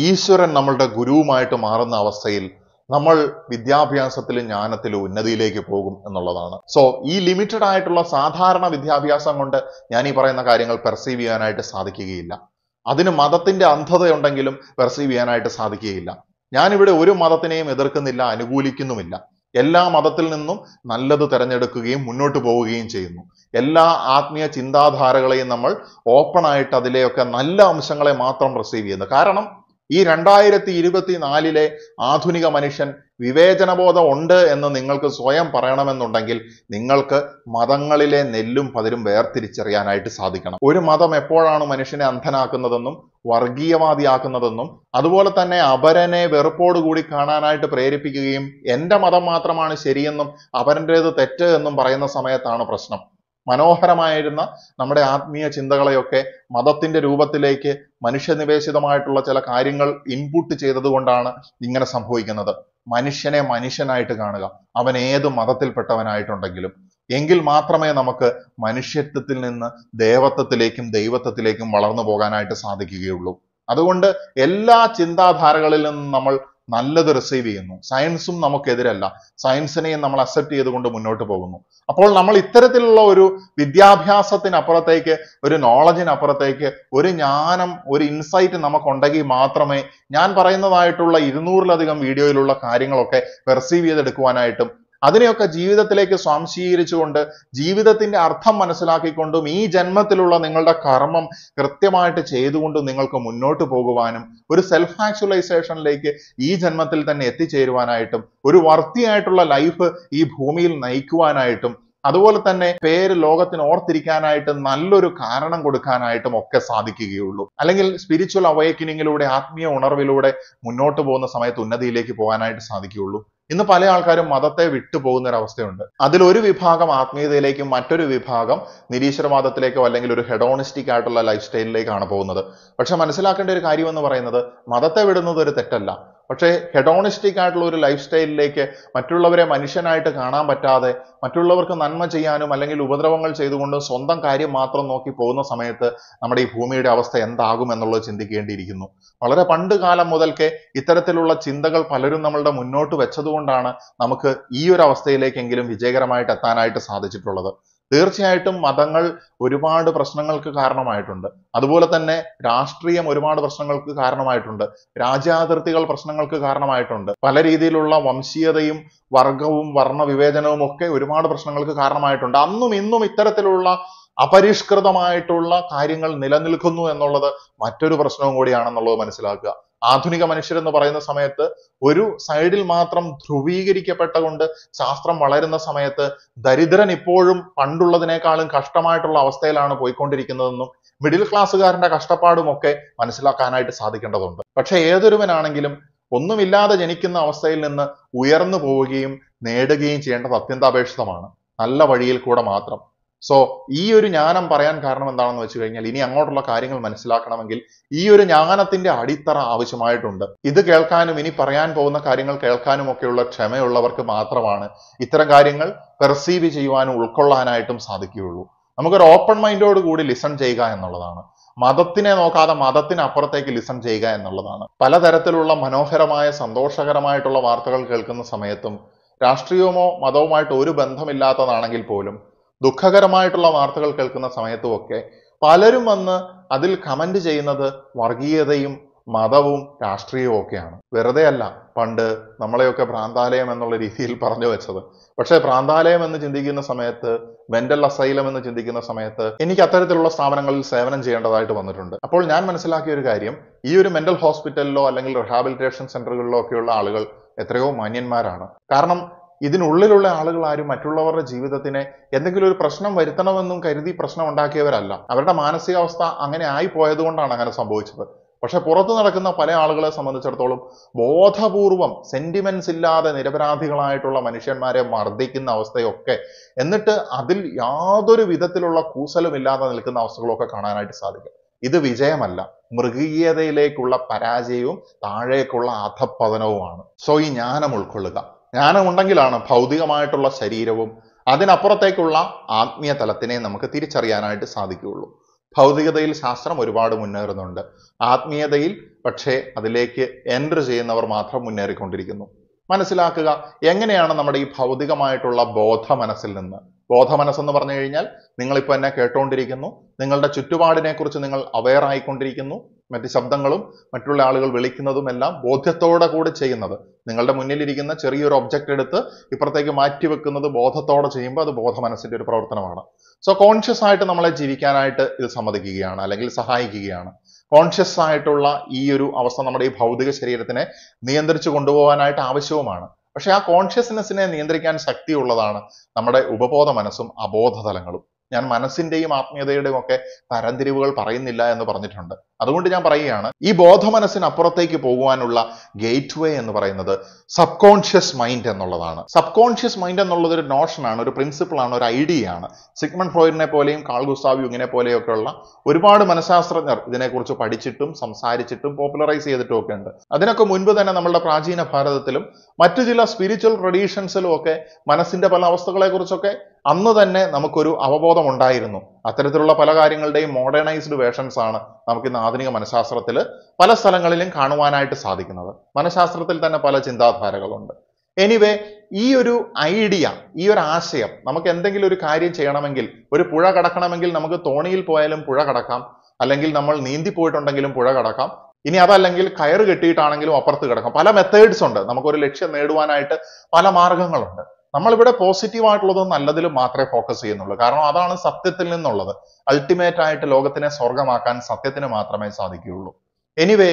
ഈശ്വരൻ നമ്മളുടെ ഗുരുവുമായിട്ട് മാറുന്ന അവസ്ഥയിൽ നമ്മൾ വിദ്യാഭ്യാസത്തിലും ജ്ഞാനത്തിലും ഉന്നതിയിലേക്ക് പോകും എന്നുള്ളതാണ് സോ ഈ ലിമിറ്റഡ് ആയിട്ടുള്ള സാധാരണ വിദ്യാഭ്യാസം കൊണ്ട് ഞാൻ ഈ പറയുന്ന കാര്യങ്ങൾ പെർസീവ് ചെയ്യാനായിട്ട് സാധിക്കുകയില്ല അതിന് മതത്തിന്റെ അന്ധതയുണ്ടെങ്കിലും പെർസീവ് ചെയ്യാനായിട്ട് സാധിക്കുകയില്ല ഞാനിവിടെ ഒരു മതത്തിനെയും എതിർക്കുന്നില്ല അനുകൂലിക്കുന്നുമില്ല എല്ലാ മതത്തിൽ നിന്നും നല്ലത് തിരഞ്ഞെടുക്കുകയും മുന്നോട്ട് പോവുകയും ചെയ്യുന്നു എല്ലാ ആത്മീയ ചിന്താധാരകളെയും നമ്മൾ ഓപ്പൺ ആയിട്ട് അതിലെയൊക്കെ നല്ല അംശങ്ങളെ മാത്രം റിസീവ് ചെയ്യുന്നു കാരണം ഈ രണ്ടായിരത്തി ഇരുപത്തിനാലിലെ ആധുനിക മനുഷ്യൻ വിവേചനബോധം ഉണ്ട് എന്ന് നിങ്ങൾക്ക് സ്വയം പറയണമെന്നുണ്ടെങ്കിൽ നിങ്ങൾക്ക് മതങ്ങളിലെ നെല്ലും പതിരും വേർതിരിച്ചറിയാനായിട്ട് സാധിക്കണം ഒരു മതം എപ്പോഴാണ് മനുഷ്യനെ അന്ധനാക്കുന്നതെന്നും വർഗീയവാദിയാക്കുന്നതെന്നും അതുപോലെ തന്നെ അപരനെ വെറുപ്പോടുകൂടി കാണാനായിട്ട് പ്രേരിപ്പിക്കുകയും എൻ്റെ മതം മാത്രമാണ് ശരിയെന്നും അപരൻ്റേത് തെറ്റ് എന്നും പറയുന്ന സമയത്താണ് പ്രശ്നം മനോഹരമായിരുന്ന നമ്മുടെ ആത്മീയ ചിന്തകളെയൊക്കെ മതത്തിന്റെ രൂപത്തിലേക്ക് മനുഷ്യനിവേശിതമായിട്ടുള്ള ചില കാര്യങ്ങൾ ഇൻപുട്ട് ചെയ്തതുകൊണ്ടാണ് ഇങ്ങനെ സംഭവിക്കുന്നത് മനുഷ്യനെ മനുഷ്യനായിട്ട് കാണുക അവൻ ഏത് മതത്തിൽപ്പെട്ടവനായിട്ടുണ്ടെങ്കിലും എങ്കിൽ മാത്രമേ നമുക്ക് മനുഷ്യത്വത്തിൽ നിന്ന് ദേവത്വത്തിലേക്കും ദൈവത്വത്തിലേക്കും വളർന്നു പോകാനായിട്ട് സാധിക്കുകയുള്ളൂ അതുകൊണ്ട് എല്ലാ ചിന്താധാരകളിൽ നിന്നും നമ്മൾ നല്ലത് റിസീവ് ചെയ്യുന്നു സയൻസും നമുക്കെതിരല്ല സയൻസിനെയും നമ്മൾ അക്സെപ്റ്റ് ചെയ്തുകൊണ്ട് മുന്നോട്ട് പോകുന്നു അപ്പോൾ നമ്മൾ ഇത്തരത്തിലുള്ള ഒരു വിദ്യാഭ്യാസത്തിനപ്പുറത്തേക്ക് ഒരു നോളജിനപ്പുറത്തേക്ക് ഒരു ജ്ഞാനം ഒരു ഇൻസൈറ്റ് നമുക്കുണ്ടെങ്കിൽ മാത്രമേ ഞാൻ പറയുന്നതായിട്ടുള്ള ഇരുന്നൂറിലധികം വീഡിയോയിലുള്ള കാര്യങ്ങളൊക്കെ പെർസീവ് ചെയ്തെടുക്കുവാനായിട്ടും അതിനെയൊക്കെ ജീവിതത്തിലേക്ക് സ്വാംശീകരിച്ചുകൊണ്ട് ജീവിതത്തിന്റെ അർത്ഥം മനസ്സിലാക്കിക്കൊണ്ടും ഈ ജന്മത്തിലുള്ള നിങ്ങളുടെ കർമ്മം കൃത്യമായിട്ട് ചെയ്തുകൊണ്ടും നിങ്ങൾക്ക് മുന്നോട്ട് പോകുവാനും ഒരു സെൽഫ് ആക്ച്വലൈസേഷനിലേക്ക് ഈ ജന്മത്തിൽ തന്നെ എത്തിച്ചേരുവാനായിട്ടും ഒരു വർത്തിയായിട്ടുള്ള ലൈഫ് ഈ ഭൂമിയിൽ നയിക്കുവാനായിട്ടും അതുപോലെ തന്നെ പേര് ലോകത്തിന് ഓർത്തിരിക്കാനായിട്ട് നല്ലൊരു കാരണം കൊടുക്കാനായിട്ടും ഒക്കെ സാധിക്കുകയുള്ളൂ അല്ലെങ്കിൽ സ്പിരിച്വൽ അവയക്കിനിങ്ങിലൂടെ ആത്മീയ ഉണർവിലൂടെ മുന്നോട്ട് പോകുന്ന സമയത്ത് ഉന്നതിയിലേക്ക് പോകാനായിട്ട് സാധിക്കുകയുള്ളൂ ഇന്ന് പല ആൾക്കാരും മതത്തെ വിട്ടുപോകുന്ന ഒരു അവസ്ഥയുണ്ട് അതിൽ ഒരു വിഭാഗം ആത്മീയതയിലേക്കും മറ്റൊരു വിഭാഗം നിരീശ്വരവാദത്തിലേക്കോ അല്ലെങ്കിൽ ഒരു ഹെഡോണിസ്റ്റിക് ആയിട്ടുള്ള ലൈഫ് സ്റ്റൈലിലേക്കാണ് പോകുന്നത് പക്ഷെ മനസ്സിലാക്കേണ്ട ഒരു കാര്യം എന്ന് പറയുന്നത് മതത്തെ വിടുന്നത് ഒരു തെറ്റല്ല പക്ഷേ ഹെഡോണിസ്റ്റിക് ആയിട്ടുള്ള ഒരു ലൈഫ് സ്റ്റൈലിലേക്ക് മറ്റുള്ളവരെ മനുഷ്യനായിട്ട് കാണാൻ പറ്റാതെ മറ്റുള്ളവർക്ക് നന്മ ചെയ്യാനും അല്ലെങ്കിൽ ഉപദ്രവങ്ങൾ ചെയ്തുകൊണ്ട് സ്വന്തം കാര്യം മാത്രം നോക്കി പോകുന്ന സമയത്ത് നമ്മുടെ ഈ ഭൂമിയുടെ അവസ്ഥ എന്താകും എന്നുള്ളത് ചിന്തിക്കേണ്ടിയിരിക്കുന്നു വളരെ പണ്ട് കാലം മുതൽക്കേ ഇത്തരത്തിലുള്ള ചിന്തകൾ പലരും നമ്മളുടെ മുന്നോട്ട് വെച്ചതുകൊണ്ടാണ് നമുക്ക് ഈ ഒരു അവസ്ഥയിലേക്കെങ്കിലും വിജയകരമായിട്ട് എത്താനായിട്ട് സാധിച്ചിട്ടുള്ളത് തീർച്ചയായിട്ടും മതങ്ങൾ ഒരുപാട് പ്രശ്നങ്ങൾക്ക് കാരണമായിട്ടുണ്ട് അതുപോലെ തന്നെ രാഷ്ട്രീയം ഒരുപാട് പ്രശ്നങ്ങൾക്ക് കാരണമായിട്ടുണ്ട് രാജ്യാതിർത്തികൾ പ്രശ്നങ്ങൾക്ക് കാരണമായിട്ടുണ്ട് പല രീതിയിലുള്ള വംശീയതയും വർഗവും വർണ്ണ വിവേചനവും ഒക്കെ ഒരുപാട് പ്രശ്നങ്ങൾക്ക് കാരണമായിട്ടുണ്ട് അന്നും ഇന്നും ഇത്തരത്തിലുള്ള അപരിഷ്കൃതമായിട്ടുള്ള കാര്യങ്ങൾ നിലനിൽക്കുന്നു എന്നുള്ളത് മറ്റൊരു പ്രശ്നവും കൂടിയാണെന്നുള്ളത് മനസ്സിലാക്കുക ആധുനിക മനുഷ്യർ എന്ന് പറയുന്ന സമയത്ത് ഒരു സൈഡിൽ മാത്രം മാത്രം കൊണ്ട് ശാസ്ത്രം വളരുന്ന സമയത്ത് ദരിദ്രൻ ഇപ്പോഴും പണ്ടുള്ളതിനേക്കാളും കഷ്ടമായിട്ടുള്ള അവസ്ഥയിലാണ് പോയിക്കൊണ്ടിരിക്കുന്നതെന്നും മിഡിൽ ക്ലാസ്സുകാരന്റെ കഷ്ടപ്പാടും ഒക്കെ മനസ്സിലാക്കാനായിട്ട് സാധിക്കേണ്ടതുണ്ട് പക്ഷേ ഏതൊരുവനാണെങ്കിലും ഒന്നുമില്ലാതെ ജനിക്കുന്ന അവസ്ഥയിൽ നിന്ന് ഉയർന്നു പോവുകയും നേടുകയും ചെയ്യേണ്ടത് അത്യന്താപേക്ഷിതമാണ് നല്ല വഴിയിൽ കൂടെ മാത്രം സോ ഈ ഒരു ജ്ഞാനം പറയാൻ കാരണം എന്താണെന്ന് വെച്ച് കഴിഞ്ഞാൽ ഇനി അങ്ങോട്ടുള്ള കാര്യങ്ങൾ മനസ്സിലാക്കണമെങ്കിൽ ഈ ഒരു ജ്ഞാനത്തിന്റെ അടിത്തറ ആവശ്യമായിട്ടുണ്ട് ഇത് കേൾക്കാനും ഇനി പറയാൻ പോകുന്ന കാര്യങ്ങൾ കേൾക്കാനും ഒക്കെയുള്ള ക്ഷമയുള്ളവർക്ക് മാത്രമാണ് ഇത്തരം കാര്യങ്ങൾ പെർസീവ് ചെയ്യുവാനും ഉൾക്കൊള്ളാനായിട്ടും സാധിക്കുകയുള്ളൂ നമുക്കൊരു ഓപ്പൺ മൈൻഡോട് കൂടി ലിസൺ ചെയ്യുക എന്നുള്ളതാണ് മതത്തിനെ നോക്കാതെ മതത്തിനപ്പുറത്തേക്ക് ലിസൺ ചെയ്യുക എന്നുള്ളതാണ് പലതരത്തിലുള്ള മനോഹരമായ സന്തോഷകരമായിട്ടുള്ള വാർത്തകൾ കേൾക്കുന്ന സമയത്തും രാഷ്ട്രീയമോ മതവുമായിട്ട് ഒരു ബന്ധമില്ലാത്തതാണെങ്കിൽ പോലും ദുഃഖകരമായിട്ടുള്ള വാർത്തകൾ കേൾക്കുന്ന ഒക്കെ പലരും വന്ന് അതിൽ കമന്റ് ചെയ്യുന്നത് വർഗീയതയും മതവും രാഷ്ട്രീയവും ഒക്കെയാണ് വെറുതെ അല്ല പണ്ട് നമ്മളെയൊക്കെ ഭ്രാന്താലയം എന്നുള്ള രീതിയിൽ പറഞ്ഞു വെച്ചത് പക്ഷേ ഭ്രാന്താലയം എന്ന് ചിന്തിക്കുന്ന സമയത്ത് മെന്റൽ അസൈലം എന്ന് ചിന്തിക്കുന്ന സമയത്ത് എനിക്ക് അത്തരത്തിലുള്ള സ്ഥാപനങ്ങളിൽ സേവനം ചെയ്യേണ്ടതായിട്ട് വന്നിട്ടുണ്ട് അപ്പോൾ ഞാൻ മനസ്സിലാക്കിയ ഒരു കാര്യം ഈ ഒരു മെന്റൽ ഹോസ്പിറ്റലിലോ അല്ലെങ്കിൽ റിഹാബിലിറ്റേഷൻ സെന്ററുകളിലോ ഒക്കെയുള്ള ആളുകൾ എത്രയോ മാന്യന്മാരാണ് കാരണം ഇതിനുള്ളിലുള്ള ആളുകൾ ആരും മറ്റുള്ളവരുടെ ജീവിതത്തിന് എന്തെങ്കിലും ഒരു പ്രശ്നം വരുത്തണമെന്നും കരുതി പ്രശ്നം ഉണ്ടാക്കിയവരല്ല അവരുടെ മാനസികാവസ്ഥ അങ്ങനെ ആയി പോയതുകൊണ്ടാണ് അങ്ങനെ സംഭവിച്ചത് പക്ഷെ പുറത്തു നടക്കുന്ന പല ആളുകളെ സംബന്ധിച്ചിടത്തോളം ബോധപൂർവം സെന്റിമെന്റ്സ് ഇല്ലാതെ നിരപരാധികളായിട്ടുള്ള മനുഷ്യന്മാരെ മർദ്ദിക്കുന്ന അവസ്ഥയൊക്കെ എന്നിട്ട് അതിൽ യാതൊരു വിധത്തിലുള്ള കൂസലും ഇല്ലാതെ നിൽക്കുന്ന അവസ്ഥകളൊക്കെ കാണാനായിട്ട് സാധിക്കും ഇത് വിജയമല്ല മൃഗീയതയിലേക്കുള്ള പരാജയവും താഴേക്കുള്ള അധപ്പതനവുമാണ് സോ ഈ ജ്ഞാനം ഉൾക്കൊള്ളുക ജ്ഞാനം ഉണ്ടെങ്കിലാണ് ഭൗതികമായിട്ടുള്ള ശരീരവും അതിനപ്പുറത്തേക്കുള്ള ആത്മീയ തലത്തിനെ നമുക്ക് തിരിച്ചറിയാനായിട്ട് സാധിക്കുകയുള്ളൂ ഭൗതികതയിൽ ശാസ്ത്രം ഒരുപാട് മുന്നേറുന്നുണ്ട് ആത്മീയതയിൽ പക്ഷേ അതിലേക്ക് എൻ്റർ ചെയ്യുന്നവർ മാത്രം മുന്നേറിക്കൊണ്ടിരിക്കുന്നു മനസ്സിലാക്കുക എങ്ങനെയാണ് നമ്മുടെ ഈ ഭൗതികമായിട്ടുള്ള ബോധ മനസ്സിൽ നിന്ന് ബോധമനസ്സെന്ന് പറഞ്ഞു കഴിഞ്ഞാൽ നിങ്ങളിപ്പോൾ എന്നെ കേട്ടുകൊണ്ടിരിക്കുന്നു നിങ്ങളുടെ ചുറ്റുപാടിനെക്കുറിച്ച് നിങ്ങൾ അവെയർ ആയിക്കൊണ്ടിരിക്കുന്നു മറ്റ് ശബ്ദങ്ങളും മറ്റുള്ള ആളുകൾ വിളിക്കുന്നതുമെല്ലാം ബോധ്യത്തോടെ കൂടി ചെയ്യുന്നത് നിങ്ങളുടെ മുന്നിലിരിക്കുന്ന ചെറിയൊരു ഒബ്ജക്റ്റ് എടുത്ത് ഇപ്പുറത്തേക്ക് മാറ്റി വെക്കുന്നത് ബോധത്തോടെ ചെയ്യുമ്പോൾ അത് മനസ്സിന്റെ ഒരു പ്രവർത്തനമാണ് സോ കോൺഷ്യസ് ആയിട്ട് നമ്മളെ ജീവിക്കാനായിട്ട് ഇത് സമ്മതിക്കുകയാണ് അല്ലെങ്കിൽ സഹായിക്കുകയാണ് കോൺഷ്യസ് ആയിട്ടുള്ള ഈ ഒരു അവസ്ഥ നമ്മുടെ ഈ ഭൗതിക ശരീരത്തിനെ നിയന്ത്രിച്ചു കൊണ്ടുപോകാനായിട്ട് ആവശ്യവുമാണ് പക്ഷെ ആ കോൺഷ്യസ്നെസ്സിനെ നിയന്ത്രിക്കാൻ ശക്തിയുള്ളതാണ് നമ്മുടെ ഉപബോധ മനസ്സും അബോധ തലങ്ങളും ഞാൻ മനസ്സിന്റെയും ആത്മീയതയുടെയും ഒക്കെ തരംതിരിവുകൾ പറയുന്നില്ല എന്ന് പറഞ്ഞിട്ടുണ്ട് അതുകൊണ്ട് ഞാൻ പറയുകയാണ് ഈ ബോധ മനസ്സിനപ്പുറത്തേക്ക് പോകുവാനുള്ള ഗേറ്റ് വേ എന്ന് പറയുന്നത് സബ് കോൺഷ്യസ് മൈൻഡ് എന്നുള്ളതാണ് സബ് കോൺഷ്യസ് മൈൻഡ് എന്നുള്ളത് ഒരു നോഷനാണ് ഒരു പ്രിൻസിപ്പിളാണ് ഒരു ഐഡിയ ആണ് സിഗ്മൺ ഫ്രോയിഡിനെ പോലെയും കാൾ ഗുസ്താവ് ഇങ്ങനെ പോലെയൊക്കെയുള്ള ഒരുപാട് മനഃശാസ്ത്രജ്ഞർ ഇതിനെക്കുറിച്ച് പഠിച്ചിട്ടും സംസാരിച്ചിട്ടും പോപ്പുലറൈസ് ചെയ്തിട്ടും ഒക്കെ ഉണ്ട് അതിനൊക്കെ മുൻപ് തന്നെ നമ്മുടെ പ്രാചീന ഭാരതത്തിലും മറ്റു ചില സ്പിരിച്വൽ ട്രഡീഷൻസിലും ഒക്കെ മനസ്സിന്റെ പല അവസ്ഥകളെക്കുറിച്ചൊക്കെ അന്ന് തന്നെ നമുക്കൊരു അവബോധം ഉണ്ടായിരുന്നു അത്തരത്തിലുള്ള പല കാര്യങ്ങളുടെയും മോഡേണൈസ്ഡ് വേർഷൻസ് ആണ് ഇന്ന് ആധുനിക മനഃശാസ്ത്രത്തിൽ പല സ്ഥലങ്ങളിലും കാണുവാനായിട്ട് സാധിക്കുന്നത് മനഃശാസ്ത്രത്തിൽ തന്നെ പല ചിന്താധാരകളുണ്ട് എനിവേ ഈ ഒരു ഐഡിയ ഈ ഒരു ആശയം നമുക്ക് എന്തെങ്കിലും ഒരു കാര്യം ചെയ്യണമെങ്കിൽ ഒരു പുഴ കടക്കണമെങ്കിൽ നമുക്ക് തോണിയിൽ പോയാലും പുഴ കടക്കാം അല്ലെങ്കിൽ നമ്മൾ നീന്തി പോയിട്ടുണ്ടെങ്കിലും പുഴ കടക്കാം ഇനി അതല്ലെങ്കിൽ കയർ കെട്ടിയിട്ടാണെങ്കിലും അപ്പുറത്ത് കിടക്കാം പല മെത്തേഡ്സ് ഉണ്ട് നമുക്കൊരു ലക്ഷ്യം നേടുവാനായിട്ട് പല മാർഗങ്ങളുണ്ട് നമ്മളിവിടെ പോസിറ്റീവ് ആയിട്ടുള്ളത് നല്ലതിൽ മാത്രമേ ഫോക്കസ് ചെയ്യുന്നുള്ളൂ കാരണം അതാണ് സത്യത്തിൽ നിന്നുള്ളത് അൾട്ടിമേറ്റ് ആയിട്ട് ലോകത്തിനെ സ്വർഗമാക്കാൻ സത്യത്തിന് മാത്രമേ സാധിക്കുകയുള്ളൂ എനിവേ